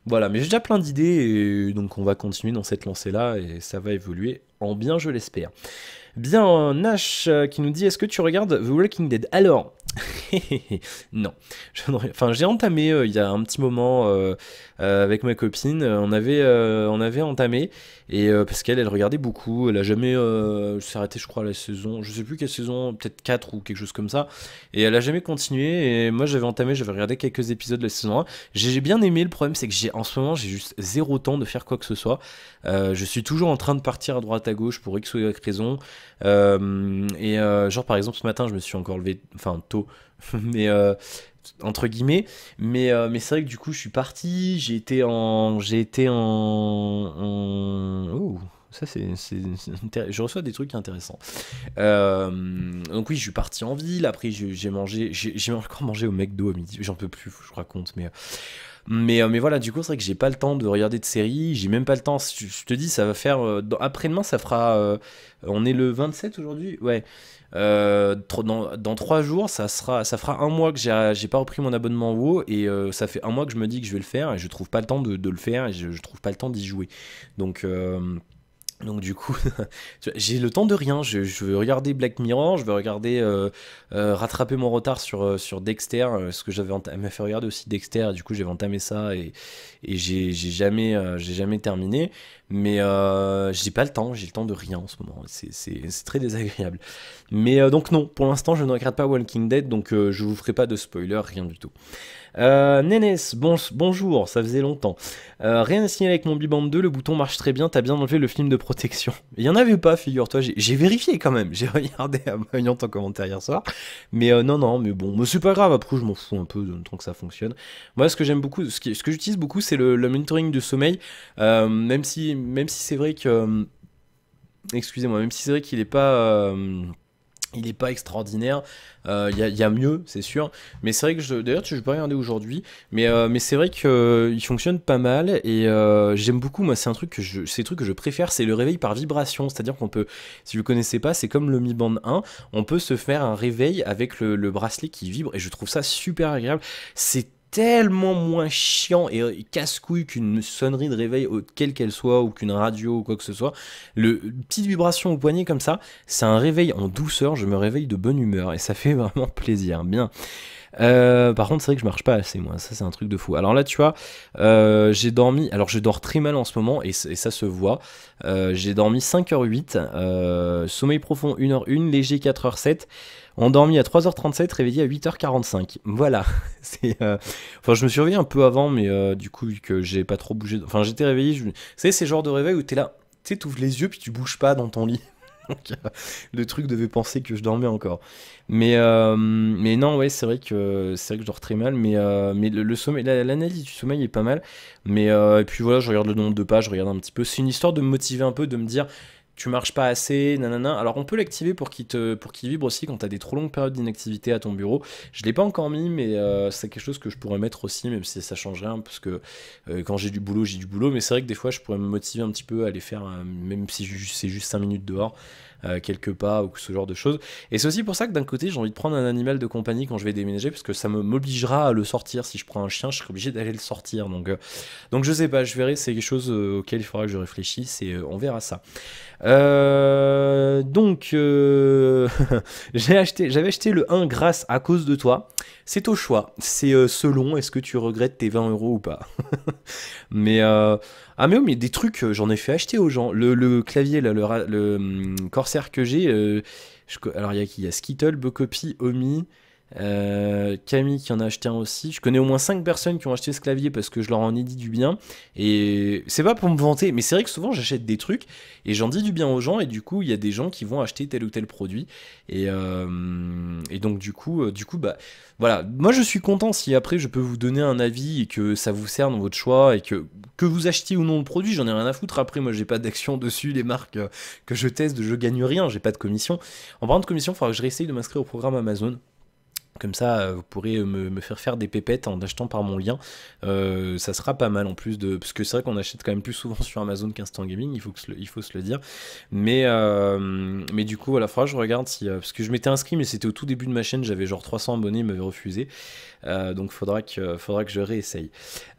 Voilà, mais j'ai déjà plein d'idées, et donc on va continuer dans cette lancée-là, et ça va évoluer en bien, je l'espère. Bien, Nash euh, qui nous dit Est-ce que tu regardes The Walking Dead Alors, [laughs] non. Enfin, j'ai entamé euh, il y a un petit moment euh, avec ma copine. On avait, on avait entamé et parce qu'elle, elle regardait beaucoup. Elle a jamais s'est je crois, la saison. Je sais plus quelle saison, peut-être 4 ou quelque chose comme ça. Et elle a jamais continué. Et moi, j'avais entamé, j'avais regardé quelques épisodes de la saison 1. J'ai bien aimé. Le problème, c'est que j'ai en ce moment, j'ai juste zéro temps de faire quoi que ce soit. je suis toujours en train de partir à droite à gauche pour X ou Y raison. Euh, et euh, genre par exemple ce matin je me suis encore levé, enfin tôt, [laughs] mais euh, entre guillemets, mais, mais c'est vrai que du coup je suis parti, j'ai été en... J'ai été en... ça c'est je reçois des trucs intéressants donc oui je suis parti en ville après j'ai mangé j'ai encore mangé au McDo à midi j'en peux plus je raconte mais euh, mais, voilà, du coup, c'est vrai que j'ai pas le temps de regarder de série, j'ai même pas le temps. Je, te dis, ça va faire. Euh, après-demain, ça fera. Euh, on est le 27 aujourd'hui Ouais. dans, dans 3 jours, ça, sera, ça fera un mois que j'ai pas repris mon abonnement WoW et ça fait un mois que je me dis que je vais le faire et je trouve pas le temps de, le faire et je, je trouve pas le temps d'y jouer. Donc. Donc du coup, [laughs] j'ai le temps de rien. Je, veux regarder Black Mirror, je veux regarder euh, euh, rattraper mon retard sur, euh, sur Dexter, ce que j'avais entamé, fait regarder aussi Dexter. Du coup, j'ai entamé ça et, j'ai jamais, j'ai jamais terminé. Mais euh, j'ai pas le temps, j'ai le temps de rien en ce moment. C'est très désagréable. Mais euh, donc non, pour l'instant je ne regarde pas Walking Dead, donc euh, je vous ferai pas de spoiler, rien du tout. Nénès, bon, bonjour, ça faisait longtemps. rien à signaler avec mon Biband 2, le bouton marche très bien, t'as bien enlevé le film de protection. [laughs] Il y en avait pas, figure-toi, j'ai vérifié quand même, [laughs] j'ai regardé à voyant en commentaire hier soir. Mais non, non, mais bon, mais c'est pas grave, après je m'en fous un peu de tant que ça fonctionne. Moi ce que j'aime beaucoup, ce, que j'utilise beaucoup, c'est le, mentoring monitoring du sommeil, même si même si c'est vrai que. Euh, excusez-moi, même si c'est vrai qu'il n'est pas euh, il pas extraordinaire. Euh, il y, a mieux, c'est sûr. Mais c'est vrai que je. D'ailleurs, je vais pas regarder aujourd'hui. Mais, c'est vrai qu'il fonctionne pas mal. Et j'aime beaucoup. Moi, c'est un truc que je. truc que je préfère. C'est le réveil par vibration. C'est-à-dire qu'on peut. Si vous ne connaissez pas, c'est comme le Mi Band 1. On peut se faire un réveil avec le, le bracelet qui vibre. Et je trouve ça super agréable. C'est tellement moins chiant et euh, casse-couille qu'une sonnerie de réveil, quelle qu'elle soit, ou qu'une radio ou quoi que ce soit. Le petite vibration au poignet comme ça, c'est un réveil en douceur. Je me réveille de bonne humeur et ça fait [laughs] vraiment plaisir. Bien. Euh, par contre, c'est vrai que je marche pas assez, moi. Ça, c'est un truc de fou. Alors là, tu vois, euh, j'ai dormi. Alors, je dors très mal en ce moment et, ça se voit. j'ai dormi 5h08, sommeil profond 1h1, léger 4h7. « On dormit à 3h37, réveillé à 8h45. Voilà. [laughs] c'est, euh, Enfin, je me suis réveillé un peu avant, mais euh, du coup, vu que j'ai pas trop bougé. Enfin, j'étais réveillé. Je... C'est ces genres de réveil où t'es là, tu t'ouvres les yeux puis tu bouges pas dans ton lit. [laughs] Donc, euh, le truc devait penser que je dormais encore. Mais, mais non, ouais, c'est vrai que c'est vrai que je dors très mal. Mais, mais le, l'analyse du sommeil est pas mal. Mais et puis voilà, je regarde le nombre de pages, je regarde un petit peu. C'est une histoire de me motiver un peu, de me dire tu marches pas assez, nanana. Alors on peut l'activer pour qu'il te, vibre aussi quand tu as des trop longues périodes d'inactivité à ton bureau. Je l'ai pas encore mis, mais euh, c'est quelque chose que je pourrais mettre aussi, même si ça change rien, parce que euh, quand j'ai du boulot, j'ai du boulot. Mais c'est vrai que des fois, je pourrais me motiver un petit peu à aller faire, euh, même si c'est juste 5 minutes dehors, quelques pas ou ce genre de choses. Et c'est aussi pour ça que d'un côté, j'ai envie de prendre un animal de compagnie quand je vais déménager, parce que ça me m'obligera à le sortir. Si je prends un chien, je serai obligé d'aller le sortir. Donc, donc je sais pas, je verrai. C'est quelque chose auquel il faudra que je réfléchisse et on verra ça. Euh, donc, euh, [laughs] j'avais acheté le 1 grâce à cause de toi. C'est au choix. C'est euh, selon, est-ce que tu regrettes tes 20 euros ou pas [laughs] ah, Mais des trucs, j'en ai fait acheter aux gens. Le, clavier, là, le, le, hum, Corsair que j'ai. alors il y, a y a, Skittle, Bocopy, Omi. Euh, Camille qui en a acheté un aussi. Je connais au moins 5 personnes qui ont acheté ce clavier parce que je leur en ai dit du bien. Et c'est pas pour me vanter, mais c'est vrai que souvent j'achète des trucs et j'en dis du bien aux gens. Et du coup, il y a des gens qui vont acheter tel ou tel produit. Et, euh, donc, du coup, euh, du coup, bah, voilà. Moi, je suis content si après je peux vous donner un avis et que ça vous sert dans votre choix et que, que vous achetiez ou non le produit, j'en ai rien à foutre. Après, moi, j'ai pas d'action [laughs] dessus. Les marques que je teste, je gagne rien. J'ai pas de commission. En parlant de commission, il faudra que je réessaye de m'inscrire au programme Amazon. Comme ça, euh, vous pourrez euh, me, faire faire des pépettes en achetant par mon lien. Euh, ça sera pas mal en plus de. Parce que c'est vrai qu'on achète quand même plus souvent [laughs] sur Amazon qu'Instant Gaming, il faut, que il faut se le dire. Mais, mais du coup, voilà, faudra que je regarde si. parce que je m'étais inscrit, mais c'était au tout début de ma chaîne, j'avais genre 300 abonnés, ils m'avaient refusé. donc faudra que, faudra que je réessaye.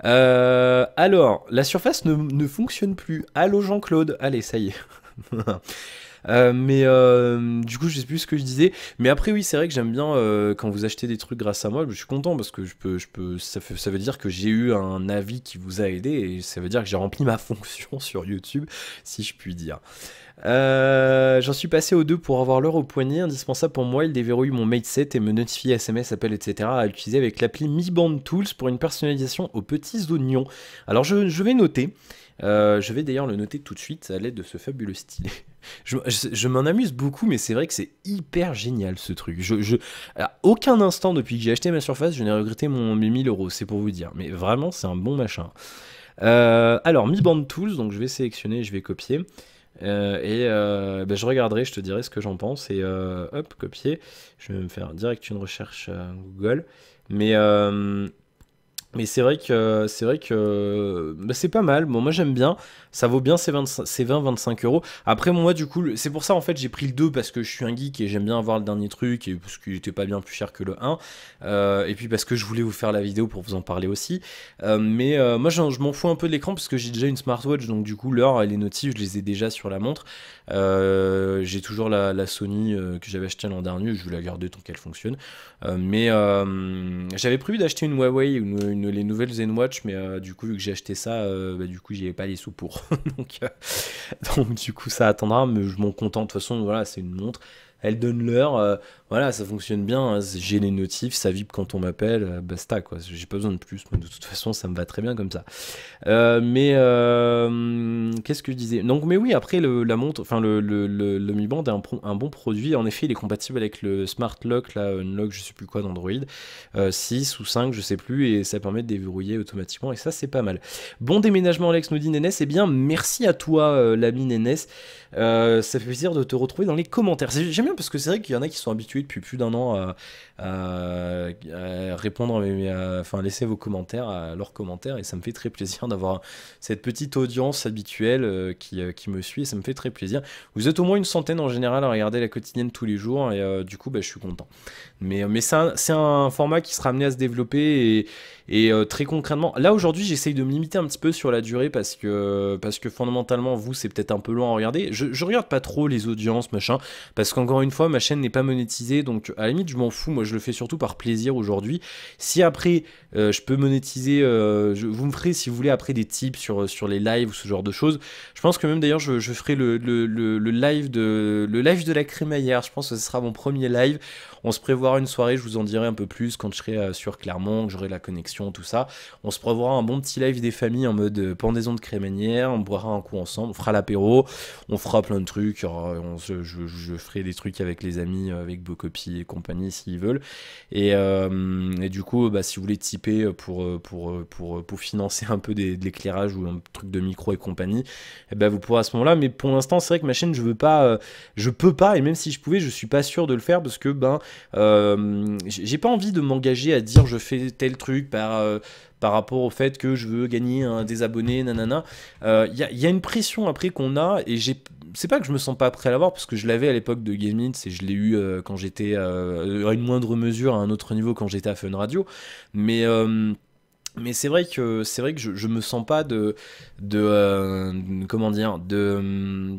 alors, la surface ne, fonctionne plus. Allô Jean-Claude Allez, ça y est. [laughs] Euh, mais euh, du coup, je sais plus ce que je disais. Mais après, oui, c'est vrai que j'aime bien euh, quand vous achetez des trucs grâce à moi. Je suis content parce que je peux, je ça, veut dire que j'ai eu un avis qui vous a aidé et ça veut dire que j'ai rempli ma [laughs] fonction sur YouTube, si je puis dire. j'en suis passé aux deux pour avoir l'heure au poignet, indispensable pour moi. Il déverrouille mon Set et me notifie SMS, appel, etc. à utiliser avec l'appli Mi Band Tools pour une personnalisation aux petits oignons. Alors je, vais noter, je vais d'ailleurs le noter tout de suite à l'aide de ce fabuleux stylet. Je, m'en amuse beaucoup, mais c'est vrai que c'est hyper génial ce truc. aucun instant depuis que j'ai acheté ma surface, je n'ai regretté mon, mes 1000 euros, c'est pour vous dire. Mais vraiment, c'est un bon machin. Euh, alors, Mi Band Tools, donc je vais sélectionner, je vais copier. Euh, et euh, ben, je regarderai, je te dirai ce que j'en pense. Et hop, copier. Je vais me faire direct une recherche Google. Mais mais c'est vrai que c'est vrai que bah, c'est pas mal. Bon, moi j'aime bien. Ça vaut bien ces 20-25 euros. Après, moi du coup, c'est pour ça en fait j'ai pris le 2 parce que je suis un geek et j'aime bien avoir le dernier truc et parce qu'il était pas bien plus cher que le 1. Euh, et puis parce que je voulais vous faire la vidéo pour vous en parler aussi. Euh, mais euh, moi je, m'en fous un peu de l'écran parce que j'ai déjà une smartwatch donc du coup l'heure et les notifs je les ai déjà sur la montre. j'ai toujours la, Sony que j'avais achetée l'an dernier. Je vais la garder tant qu'elle fonctionne. mais j'avais prévu d'acheter une Huawei, ou une les nouvelles Zen Watch, mais euh, du coup, vu que j'ai acheté ça, euh, bah, du coup, j'y avais pas les sous pour. [laughs] donc, euh, [laughs] donc, du coup, ça attendra, mais je m'en contente. De toute façon, voilà, c'est une montre. Elle donne l'heure voilà, ça fonctionne bien. J'ai les notifs, ça vibre quand on m'appelle, euh, basta quoi. J'ai pas besoin de plus. mais de toute façon, ça me va très bien comme ça. Euh, mais euh, qu'est-ce que je disais Donc, mais oui, après le, la montre, enfin le, Mi Band est un, bon produit. En effet, il est compatible avec le Smart Lock, la Unlock, je sais plus quoi d'Android 6 ou 5, je sais plus, et ça permet de déverrouiller automatiquement. Et ça, c'est pas mal. Bon déménagement, Alex nous dit Nénès. Eh bien, merci à toi, l'ami Nénès. ça fait plaisir de te retrouver dans les commentaires. J'aime bien parce que c'est vrai qu'il y en a qui sont habitués depuis plus d'un an à, euh, euh, euh, répondre, enfin laisser vos commentaires, leurs commentaires, et ça me fait très plaisir d'avoir cette petite audience habituelle qui, me suit, et ça me fait très plaisir. Vous êtes au moins une centaine en général à regarder la quotidienne tous les jours, et du coup, bah, je suis content. Mais, mais c'est un, format qui sera amené à se développer, et, très concrètement, là aujourd'hui, j'essaye de me limiter un petit peu sur la durée, parce que, parce que fondamentalement, vous, c'est peut-être un peu long à regarder. Je, je regarde pas trop les audiences, machin, parce qu'encore une fois, ma chaîne n'est pas monétisée donc à la limite, je m'en fous. Moi, je le fais surtout par plaisir aujourd'hui. Si après, euh, je peux monétiser, euh, vous me ferez, si vous voulez, après des tips sur, sur les lives ou ce genre de choses. Je pense que même d'ailleurs, je, ferai le, live de, le live de la crémaillère. Je pense que ce sera mon premier live on se prévoit une soirée, je vous en dirai un peu plus quand je serai euh, sur Clermont, que j'aurai la connexion, tout ça. On se prévoira un bon petit live des familles en mode euh, pendaison de crémanière, on boira un coup ensemble, on fera l'apéro, on fera plein de trucs, euh, je, ferai des trucs avec les amis, avec Bocopi et compagnie s'ils veulent. Et, du coup, bah, si vous voulez tiper pour, pour, pour, pour financer un peu de l'éclairage ou un truc de micro et compagnie, eh ben, vous pourrez à ce moment-là. Mais pour l'instant, c'est vrai que ma chaîne, je veux pas, je peux pas, et même si je pouvais, je suis pas sûr de le faire parce que ben euh, j'ai pas envie de m'engager à dire je fais tel truc par, euh, par rapport au fait que je veux gagner un des abonnés, nanana. Il euh, y, a une pression après qu'on a, et j'ai, c'est pas que je me sens pas prêt à l'avoir, parce que je l'avais à l'époque de Game c'est et je l'ai eu quand j'étais à une moindre mesure, à un autre niveau, quand j'étais à Fun Radio. Mais. mais c'est vrai que c'est vrai que je, je, me sens pas de de comment dire de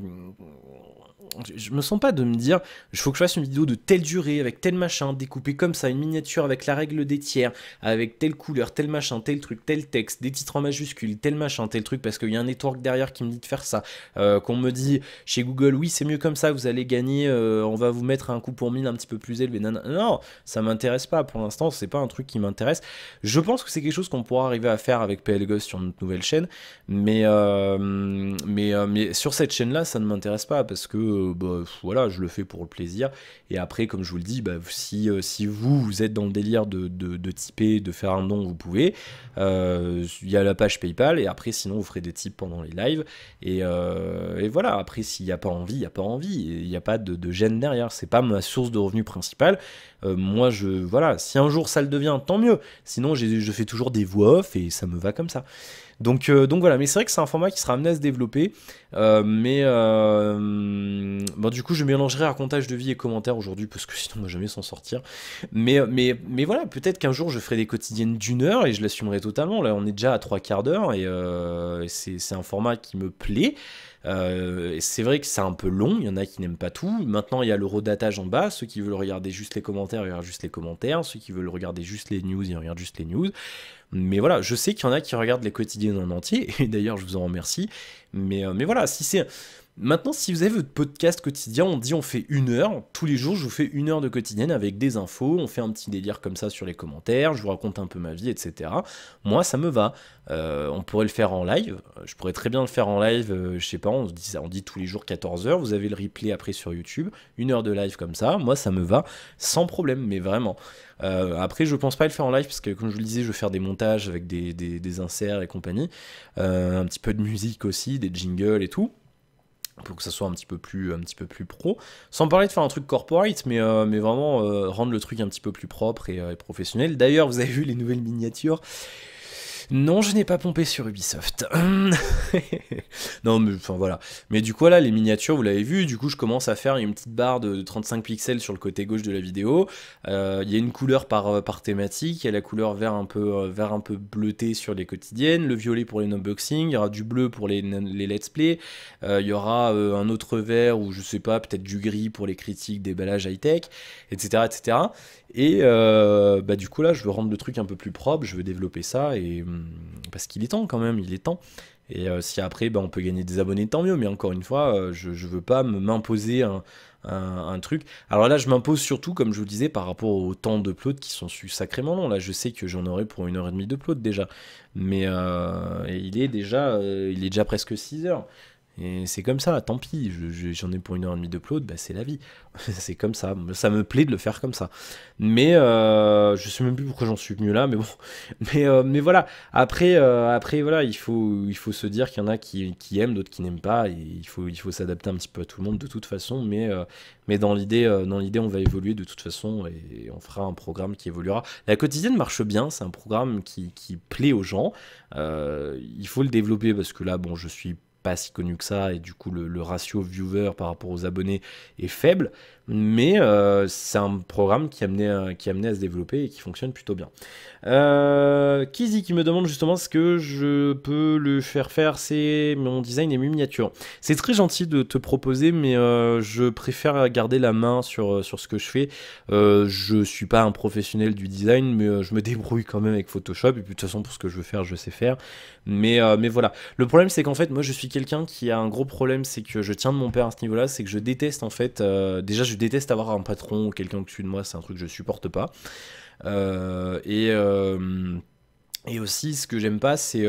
je me sens pas de me dire, il faut que je fasse une vidéo de telle durée, avec tel machin, découpée comme ça, une miniature avec la règle des tiers, avec telle couleur, tel machin, tel truc, tel texte, des titres en majuscules, tel machin, tel truc, parce qu'il y a un network derrière qui me dit de faire ça. Euh, qu'on me dit chez Google, oui, c'est mieux comme ça, vous allez gagner, euh, on va vous mettre un coup pour mille un petit peu plus élevé. Non, ça m'intéresse pas pour l'instant, c'est pas un truc qui m'intéresse. Je pense que c'est quelque chose qu'on pourra arriver à faire avec PLGhost sur notre nouvelle chaîne, mais, euh, mais, mais sur cette chaîne-là, ça ne m'intéresse pas parce que bah, voilà, je le fais pour le plaisir. Et après, comme je vous le dis, bah, si, euh, si vous, vous êtes dans le délire de, de, de typer, de faire un don, vous pouvez. Il euh, y a la page PayPal, et après, sinon, vous ferez des types pendant les lives. Et, euh, voilà, après, s'il n'y a pas envie, il n'y a pas envie. Il n'y a pas de, de gêne derrière. C'est pas ma source de revenus principale. moi, je, voilà, si un jour ça le devient, tant mieux. Sinon, je fais toujours des voix off et ça me va comme ça. Donc, euh, donc voilà, mais c'est vrai que c'est un format qui sera amené à se développer. Euh, mais euh, du coup, je mélangerai racontage de vie et commentaires aujourd'hui parce que sinon, on va jamais s'en sortir. Mais, mais, mais voilà, peut-être qu'un jour, je ferai des quotidiennes d'une heure et je l'assumerai totalement. Là, on est déjà à trois quarts d'heure et c'est un format qui me plaît. Euh, c'est vrai que c'est un peu long, il y en a qui n'aiment pas tout. Maintenant, il y a le redatage en bas. Ceux qui veulent regarder juste les commentaires, ils regardent juste les commentaires. Ceux qui veulent regarder juste les news, ils regardent juste les news. Mais voilà, je sais qu'il y en a qui regardent les quotidiens en entier, [laughs] et d'ailleurs, je vous en remercie. Mais, euh, mais voilà, si c'est Maintenant, si vous avez votre podcast quotidien, on dit on fait une heure. Tous les jours, je vous fais une heure de quotidienne avec des infos. On fait un petit délire comme ça sur les commentaires. Je vous raconte un peu ma vie, etc. Moi, ça me va. Euh, on pourrait le faire en live. Euh, je pourrais très bien le faire en live. Euh, je sais pas, on, se dit, on dit tous les jours 14h. Vous avez le replay après sur YouTube. Une heure de live comme ça. Moi, ça me va sans problème, mais vraiment. après, je pense pas le faire en live parce que, comme je vous le disais, je vais faire des montages avec des, des inserts et compagnie. un petit peu de musique aussi, des jingles et tout pour que ça soit un petit peu plus un petit peu plus pro sans parler de faire un truc corporate mais euh, mais vraiment euh, rendre le truc un petit peu plus propre et euh, professionnel d'ailleurs vous avez vu les nouvelles miniatures non, je n'ai pas pompé sur Ubisoft. [laughs] non, mais enfin voilà. Mais du coup, là, les miniatures, vous l'avez vu, du coup, je commence à faire une petite barre de 35 pixels sur le côté gauche de la vidéo. Euh, il y a une couleur par, euh, par thématique, il y a la couleur vert un, peu, euh, vert un peu bleuté sur les quotidiennes, le violet pour les unboxings, il y aura du bleu pour les, let's play, il y aura un autre vert ou je sais pas, peut-être du gris pour les critiques déballage high-tech, etc., etc. Et euh, bah, du coup, là, je veux rendre le truc un peu plus propre, je veux développer ça, et mm, parce qu'il est temps quand même, il est temps. Et euh, si après, bah, on peut gagner des abonnés, tant mieux. Mais encore une fois, euh, je ne veux pas m'imposer un, truc. Alors là, je m'impose surtout, comme je vous le disais, par rapport au temps de plot qui sont su sacrément longs. Là, je sais que j'en aurai pour une heure et demie de plot déjà. Mais il, est déjà il est déjà presque 6 heures. Et c'est comme ça, tant pis, j'en ai pour une heure et demie de claude bah c'est la vie. [laughs] c'est comme ça, ça me plaît de le faire comme ça. Mais euh, je sais même plus pourquoi j'en suis venu là, mais bon. [laughs] Mais, euh, mais voilà, après, euh, après voilà, il faut, il faut se dire qu'il y en a qui, qui aiment, d'autres qui n'aiment pas, et il faut, il faut s'adapter un petit peu à tout le monde de toute façon, mais, mais dans l'idée, dans l'idée, on va évoluer de toute façon, et, on fera un programme qui évoluera. La quotidienne marche bien, c'est un programme qui, qui plaît aux gens, il faut le développer parce que là, bon, je suis pas si connu que ça, et du coup le, ratio viewer par rapport aux abonnés est faible, mais euh, c'est un programme qui a à, euh, qui à se développer et qui fonctionne plutôt bien. Euh, Kizzy qui me demande justement ce que je peux le faire faire, c'est mon design et mes miniatures. C'est très gentil de te proposer, mais je préfère garder la main sur, sur ce que je fais. je suis pas un professionnel du design, mais je me débrouille quand même avec Photoshop, et puis de toute façon pour ce que je veux faire, je sais faire. Mais, mais voilà, le problème c'est qu'en fait, moi je suis quelqu'un qui a un gros problème, c'est que je tiens de mon père à ce niveau-là, c'est que je déteste en fait. Euh, déjà, je déteste avoir un patron ou quelqu'un au-dessus de moi, c'est un truc que je supporte pas. Euh, et. Euh, et aussi, ce que j'aime pas, c'est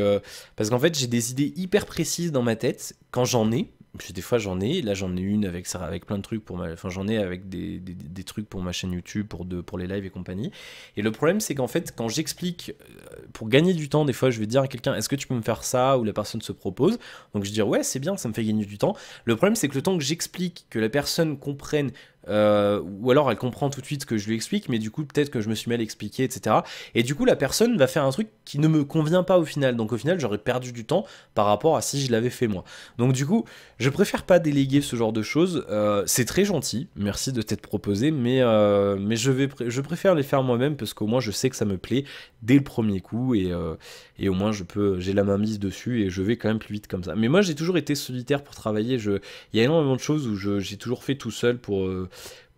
parce qu'en fait, j'ai des idées hyper précises dans ma tête quand j'en ai, des fois j'en ai, là j'en ai une avec avec plein de trucs pour ma, enfin j'en ai avec des, des, trucs pour ma chaîne YouTube, pour de, pour les lives et compagnie. Et le problème c'est qu'en fait quand j'explique, euh, pour gagner du temps, des fois je vais dire à quelqu'un est-ce que tu peux me faire ça ou la personne se propose. Donc je dis ouais c'est bien, ça me fait gagner du temps. Le problème c'est que le temps que j'explique, que la personne comprenne euh, ou alors elle comprend tout de suite ce que je lui explique, mais du coup peut-être que je me suis mal expliqué, etc. Et du coup la personne va faire un truc qui ne me convient pas au final, donc au final j'aurais perdu du temps par rapport à si je l'avais fait moi. Donc du coup je préfère pas déléguer ce genre de choses, euh, c'est très gentil, merci de t'être proposé, mais, euh, mais je, vais je préfère les faire moi-même parce qu'au moins je sais que ça me plaît dès le premier coup et, au moins je peux j'ai la main mise dessus et je vais quand même plus vite comme ça. Mais moi j'ai toujours été solitaire pour travailler, il y a énormément de choses où j'ai toujours fait tout seul pour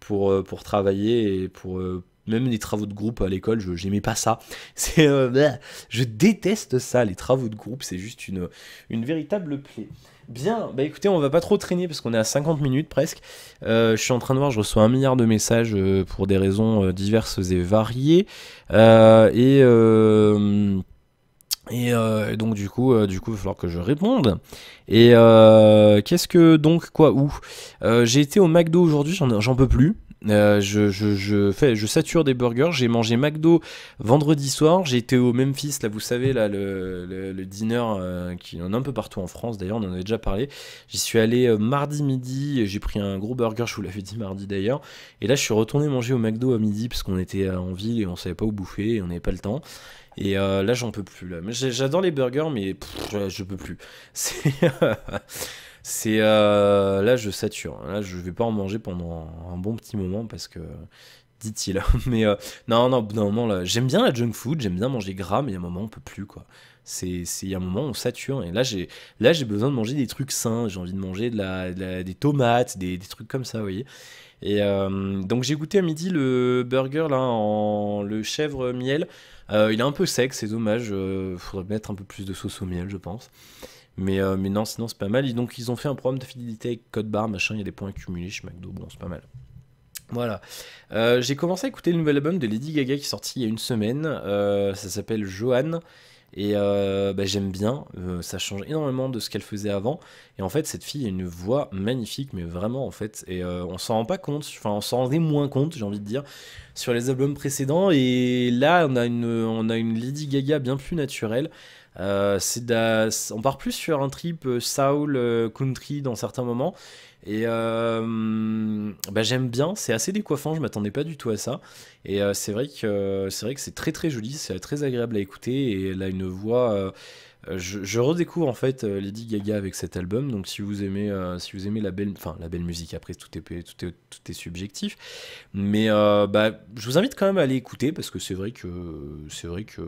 pour, euh, pour travailler et pour euh, même des travaux de groupe à l'école, je n'aimais pas ça. [laughs] C'est euh, bah, je déteste ça, les travaux de groupe, c'est juste une, une véritable plaie. Bien, bah écoutez, on va pas trop traîner parce qu'on est à 50 minutes presque. je suis en train de voir, je reçois un milliard de messages pour des raisons diverses et variées. Euh, et euh, et donc du coup, euh, du coup, il va falloir que je réponde. Et euh, qu'est-ce que donc quoi où J'ai été au McDo aujourd'hui, j'en peux plus. Je, fais, je sature des burgers. J'ai mangé McDo vendredi soir. J'ai été au Memphis, là vous savez là le, le, qui en a un peu partout en France. D'ailleurs, on en avait déjà parlé. J'y suis allé mardi midi. J'ai pris un gros burger. Je vous l'avais dit mardi d'ailleurs. Et là, je suis retourné manger au McDo à midi parce qu'on était en ville et on savait pas où bouffer et on n'avait pas le temps. Et euh, là, j'en peux plus. Là. J'adore les burgers, mais je je peux plus. [laughs] C'est. Euh, c'est euh, là je sature. Là je vais pas en manger pendant un bon petit moment parce que dit-il. [laughs] Mais euh, non non, là, j'aime bien la junk food, j'aime bien manger gras, mais il un moment on peut plus quoi. C'est il y a un moment on sature et là j'ai là j'ai besoin de manger des trucs sains. J'ai envie de manger de des tomates, des, trucs comme ça, vous voyez. Et donc j'ai goûté à midi le burger là en le chèvre miel. Euh, il est un peu sec, c'est dommage. il euh, faudrait mettre un peu plus de sauce au miel, je pense. Mais, euh, mais non, sinon c'est pas mal. donc ils ont fait un programme de fidélité avec code Bar, machin. Il y a des points accumulés chez McDo. Bon, c'est pas mal. Voilà. j'ai commencé à écouter le nouvel album de Lady Gaga qui est sorti il y a une semaine. ça s'appelle Joanne. Et euh, bah, j'aime bien, euh, ça change énormément de ce qu'elle faisait avant. Et en fait, cette fille a une voix magnifique, mais vraiment en fait. Et euh, on s'en rend pas compte, enfin on s'en rendait moins compte, j'ai envie de dire, sur les albums précédents. Et là, on a une, on a une Lady Gaga bien plus naturelle. Euh, on part plus sur un trip euh, soul euh, country dans certains moments. Et bah, j'aime bien, c'est assez décoiffant, je m'attendais pas du tout à ça. Et que c'est vrai que c'est très très joli, c'est très agréable à écouter et elle a une voix euh, je, redécouvre en fait euh, Lady Gaga avec cet album. Donc si vous aimez, euh, si vous aimez la belle, la belle musique, après tout est, tout est, subjectif. Mais bah, je vous invite quand même à aller écouter parce que c'est vrai que c'est vrai que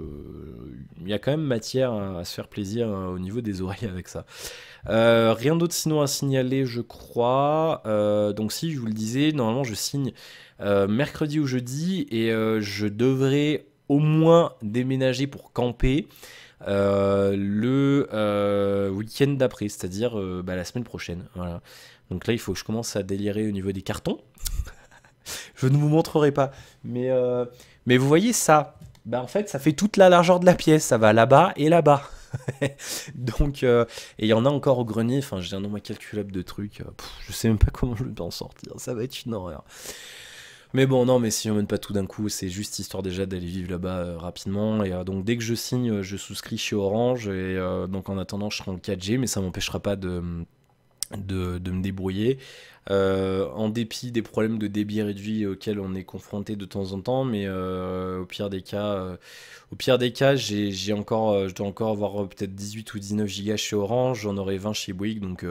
il y a quand même matière à, se faire plaisir au niveau des oreilles avec ça. rien d'autre sinon à signaler, je crois. donc si je vous le disais, normalement je signe mercredi ou jeudi et je devrais au moins déménager pour camper. Euh, le euh, week-end d'après, c'est-à-dire euh, bah, la semaine prochaine. Voilà. Donc là, il faut que je commence à délirer au niveau des cartons. [laughs] je ne vous montrerai pas. Mais, vous voyez ça bah, En fait, ça fait toute la largeur de la pièce. Ça va là-bas et là-bas. [laughs] Donc, et il y en a encore au grenier. Enfin, j'ai un nombre incalculable de trucs. je je sais même pas [laughs] comment je vais en sortir. Ça va être une horreur. Mais bon, non, mais si on mène pas tout d'un coup, c'est juste histoire déjà d'aller vivre là-bas euh, rapidement. Et euh, donc, dès que je signe, euh, je souscris chez Orange. Et donc, en attendant, je serai en 4G, mais ça m'empêchera pas de, de, de me débrouiller. Euh, en dépit des problèmes de débit réduit auxquels on est confronté de temps en temps, mais euh, au pire des cas, euh, au pire des cas, j'ai encore, je dois encore avoir peut-être 18 ou 19 gigas chez Orange, j'en aurai 20 chez Bouygues, donc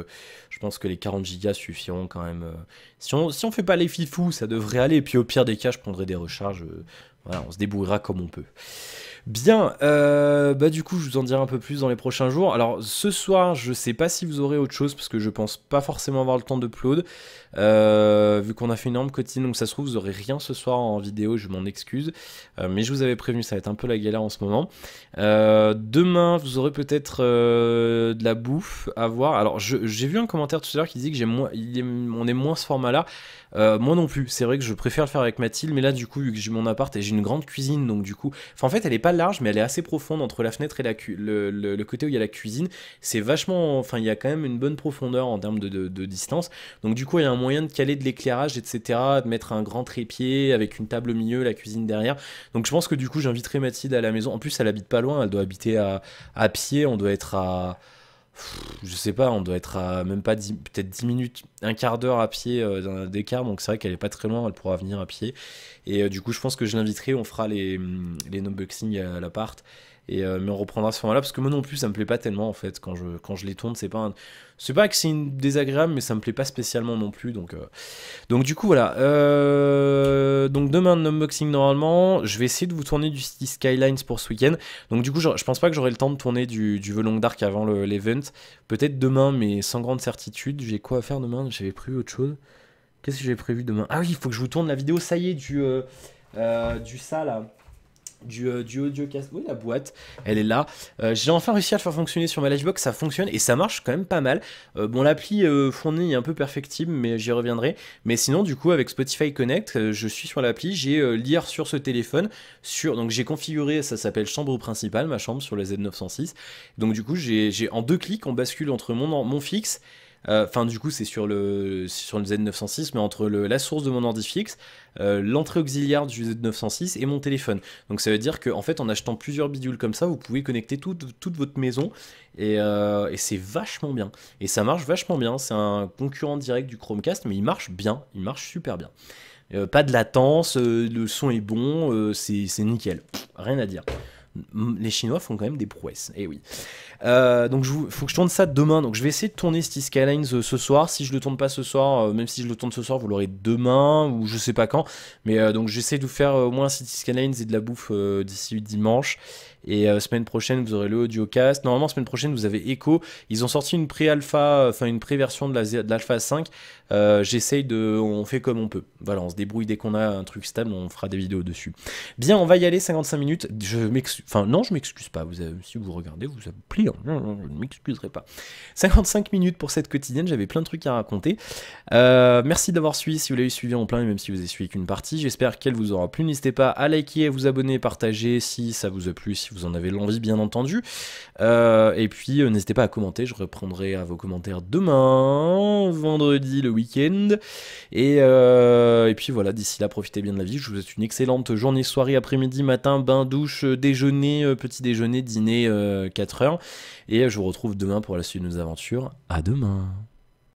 je pense que les 40 gigas suffiront quand même. Si on si on fait pas les fifous, ça devrait aller. Et puis au pire des cas, je prendrai des recharges. voilà, on se débrouillera comme on peut. Bien, euh, bah du coup, je vous en dirai un peu plus dans les prochains jours. Alors, ce soir, je ne sais pas si vous aurez autre chose parce que je pense pas forcément avoir le temps d'upload. Euh, vu qu'on a fait une énorme cotine, donc ça se trouve, vous aurez rien ce soir en vidéo, je m'en excuse. Euh, mais je vous avais prévenu, ça va être un peu la galère en ce moment. Euh, demain, vous aurez peut-être de la bouffe à voir. Alors, j'ai vu un commentaire tout à l'heure qui dit que j'ai moins, on est moins ce format-là. Euh, moi non plus, c'est vrai que je préfère le faire avec Mathilde, mais là du coup, vu que j'ai mon appart et j'ai une grande cuisine, donc du coup, enfin en fait elle est pas large, mais elle est assez profonde entre la fenêtre et la cu... le, côté où il y a la cuisine, c'est vachement, enfin il y a quand même une bonne profondeur en termes de, distance, donc du coup il y a un moyen de caler de l'éclairage, etc., de mettre un grand trépied avec une table au milieu, la cuisine derrière, donc je pense que du coup j'inviterai Mathilde à la maison, en plus elle habite pas loin, elle doit habiter à pied, on doit être à je sais pas, on doit être à même pas peut-être 10 minutes, un quart d'heure à pied euh, d'un d'écart, donc c'est vrai qu'elle est pas très loin, elle pourra venir à pied. Et euh, du coup, je pense que je l'inviterai, on fera les, les boxing à l'appart. Et, euh, mais on reprendra ce moment là parce que moi non plus, ça me plaît pas tellement en fait. Quand je, quand je les tourne, c'est pas C'est pas que c'est désagréable, mais ça me plaît pas spécialement non plus. Donc, euh. donc du coup, voilà. Euh, donc demain, un unboxing normalement. Je vais essayer de vous tourner du City Skylines pour ce week-end. Donc du coup, je, pense pas que j'aurai le temps de tourner du, du Velong Dark avant l'event. Peut-être demain, mais sans grande certitude. J'ai quoi à faire demain J'avais prévu autre chose. Qu'est-ce que j'avais prévu demain Ah oui, il faut que je vous tourne la vidéo, ça y est, du, du ça là. Euh, du, audio du Oui, la boîte, elle est là. Euh, j'ai enfin réussi à le faire fonctionner sur ma Livebox, ça fonctionne et ça marche quand même pas mal. Euh, bon, l'appli fournie est un peu perfectible, mais j'y reviendrai. Mais sinon, du coup, avec Spotify Connect, je suis sur l'appli, j'ai lire sur ce téléphone. Sur, donc, j'ai configuré, ça s'appelle chambre principale, ma chambre sur la Z906. Donc, du coup, j'ai en deux clics, on bascule entre mon, mon fixe euh, enfin, du coup, c'est sur le, sur le Z906, mais entre la source de mon ordi fixe, euh, l'entrée auxiliaire du Z906 et mon téléphone. Donc, ça veut dire qu'en fait, en achetant plusieurs bidules comme ça, vous pouvez connecter toute votre maison euh, et, c'est vachement bien. Et ça marche vachement bien. C'est un concurrent direct du Chromecast, mais il marche bien. Il marche super bien. pas de latence, le son est bon, c'est nickel, rien à dire les Chinois font quand même des prouesses. Et eh oui. Euh, donc il faut que je tourne ça demain. Donc je vais essayer de tourner City Skylines euh, ce soir. Si je le tourne pas ce soir, euh, même si je le tourne ce soir, vous l'aurez demain ou je sais pas quand. Mais donc j'essaie de vous faire au moins City Skylines et de la bouffe d'ici dimanche. Et euh, semaine prochaine, vous aurez le AudioCast. Normalement, semaine prochaine, vous avez Echo. Ils ont sorti une pré-alpha, enfin une pré-version de l'Alpha 5. Euh, j'essaye de. On fait comme on peut. Voilà, on se débrouille dès qu'on a un truc stable, on fera des vidéos dessus. Bien, on va y aller, 55 minutes. Je m'excuse. Enfin, non, je m'excuse pas. Vous avez... Si vous regardez, vous avez hein. je ne m'excuserai pas. 55 minutes pour cette quotidienne. J'avais plein de trucs à raconter. Euh, merci d'avoir suivi. Si vous l'avez suivi en plein, même si vous avez suivi qu'une partie, j'espère qu'elle vous aura plu. N'hésitez pas à liker, à vous abonner, partager si ça vous a plu. Si si vous en avez l'envie, bien entendu. Euh, et puis, euh, n'hésitez pas à commenter, je reprendrai à euh, vos commentaires demain, vendredi, le week-end. Et, et puis voilà, d'ici là, profitez bien de la vie. Je vous souhaite une excellente journée, soirée, après-midi, matin, bain, douche, déjeuner, petit déjeuner, dîner, 4 heures. Et je vous retrouve demain pour la suite de nos aventures. À demain!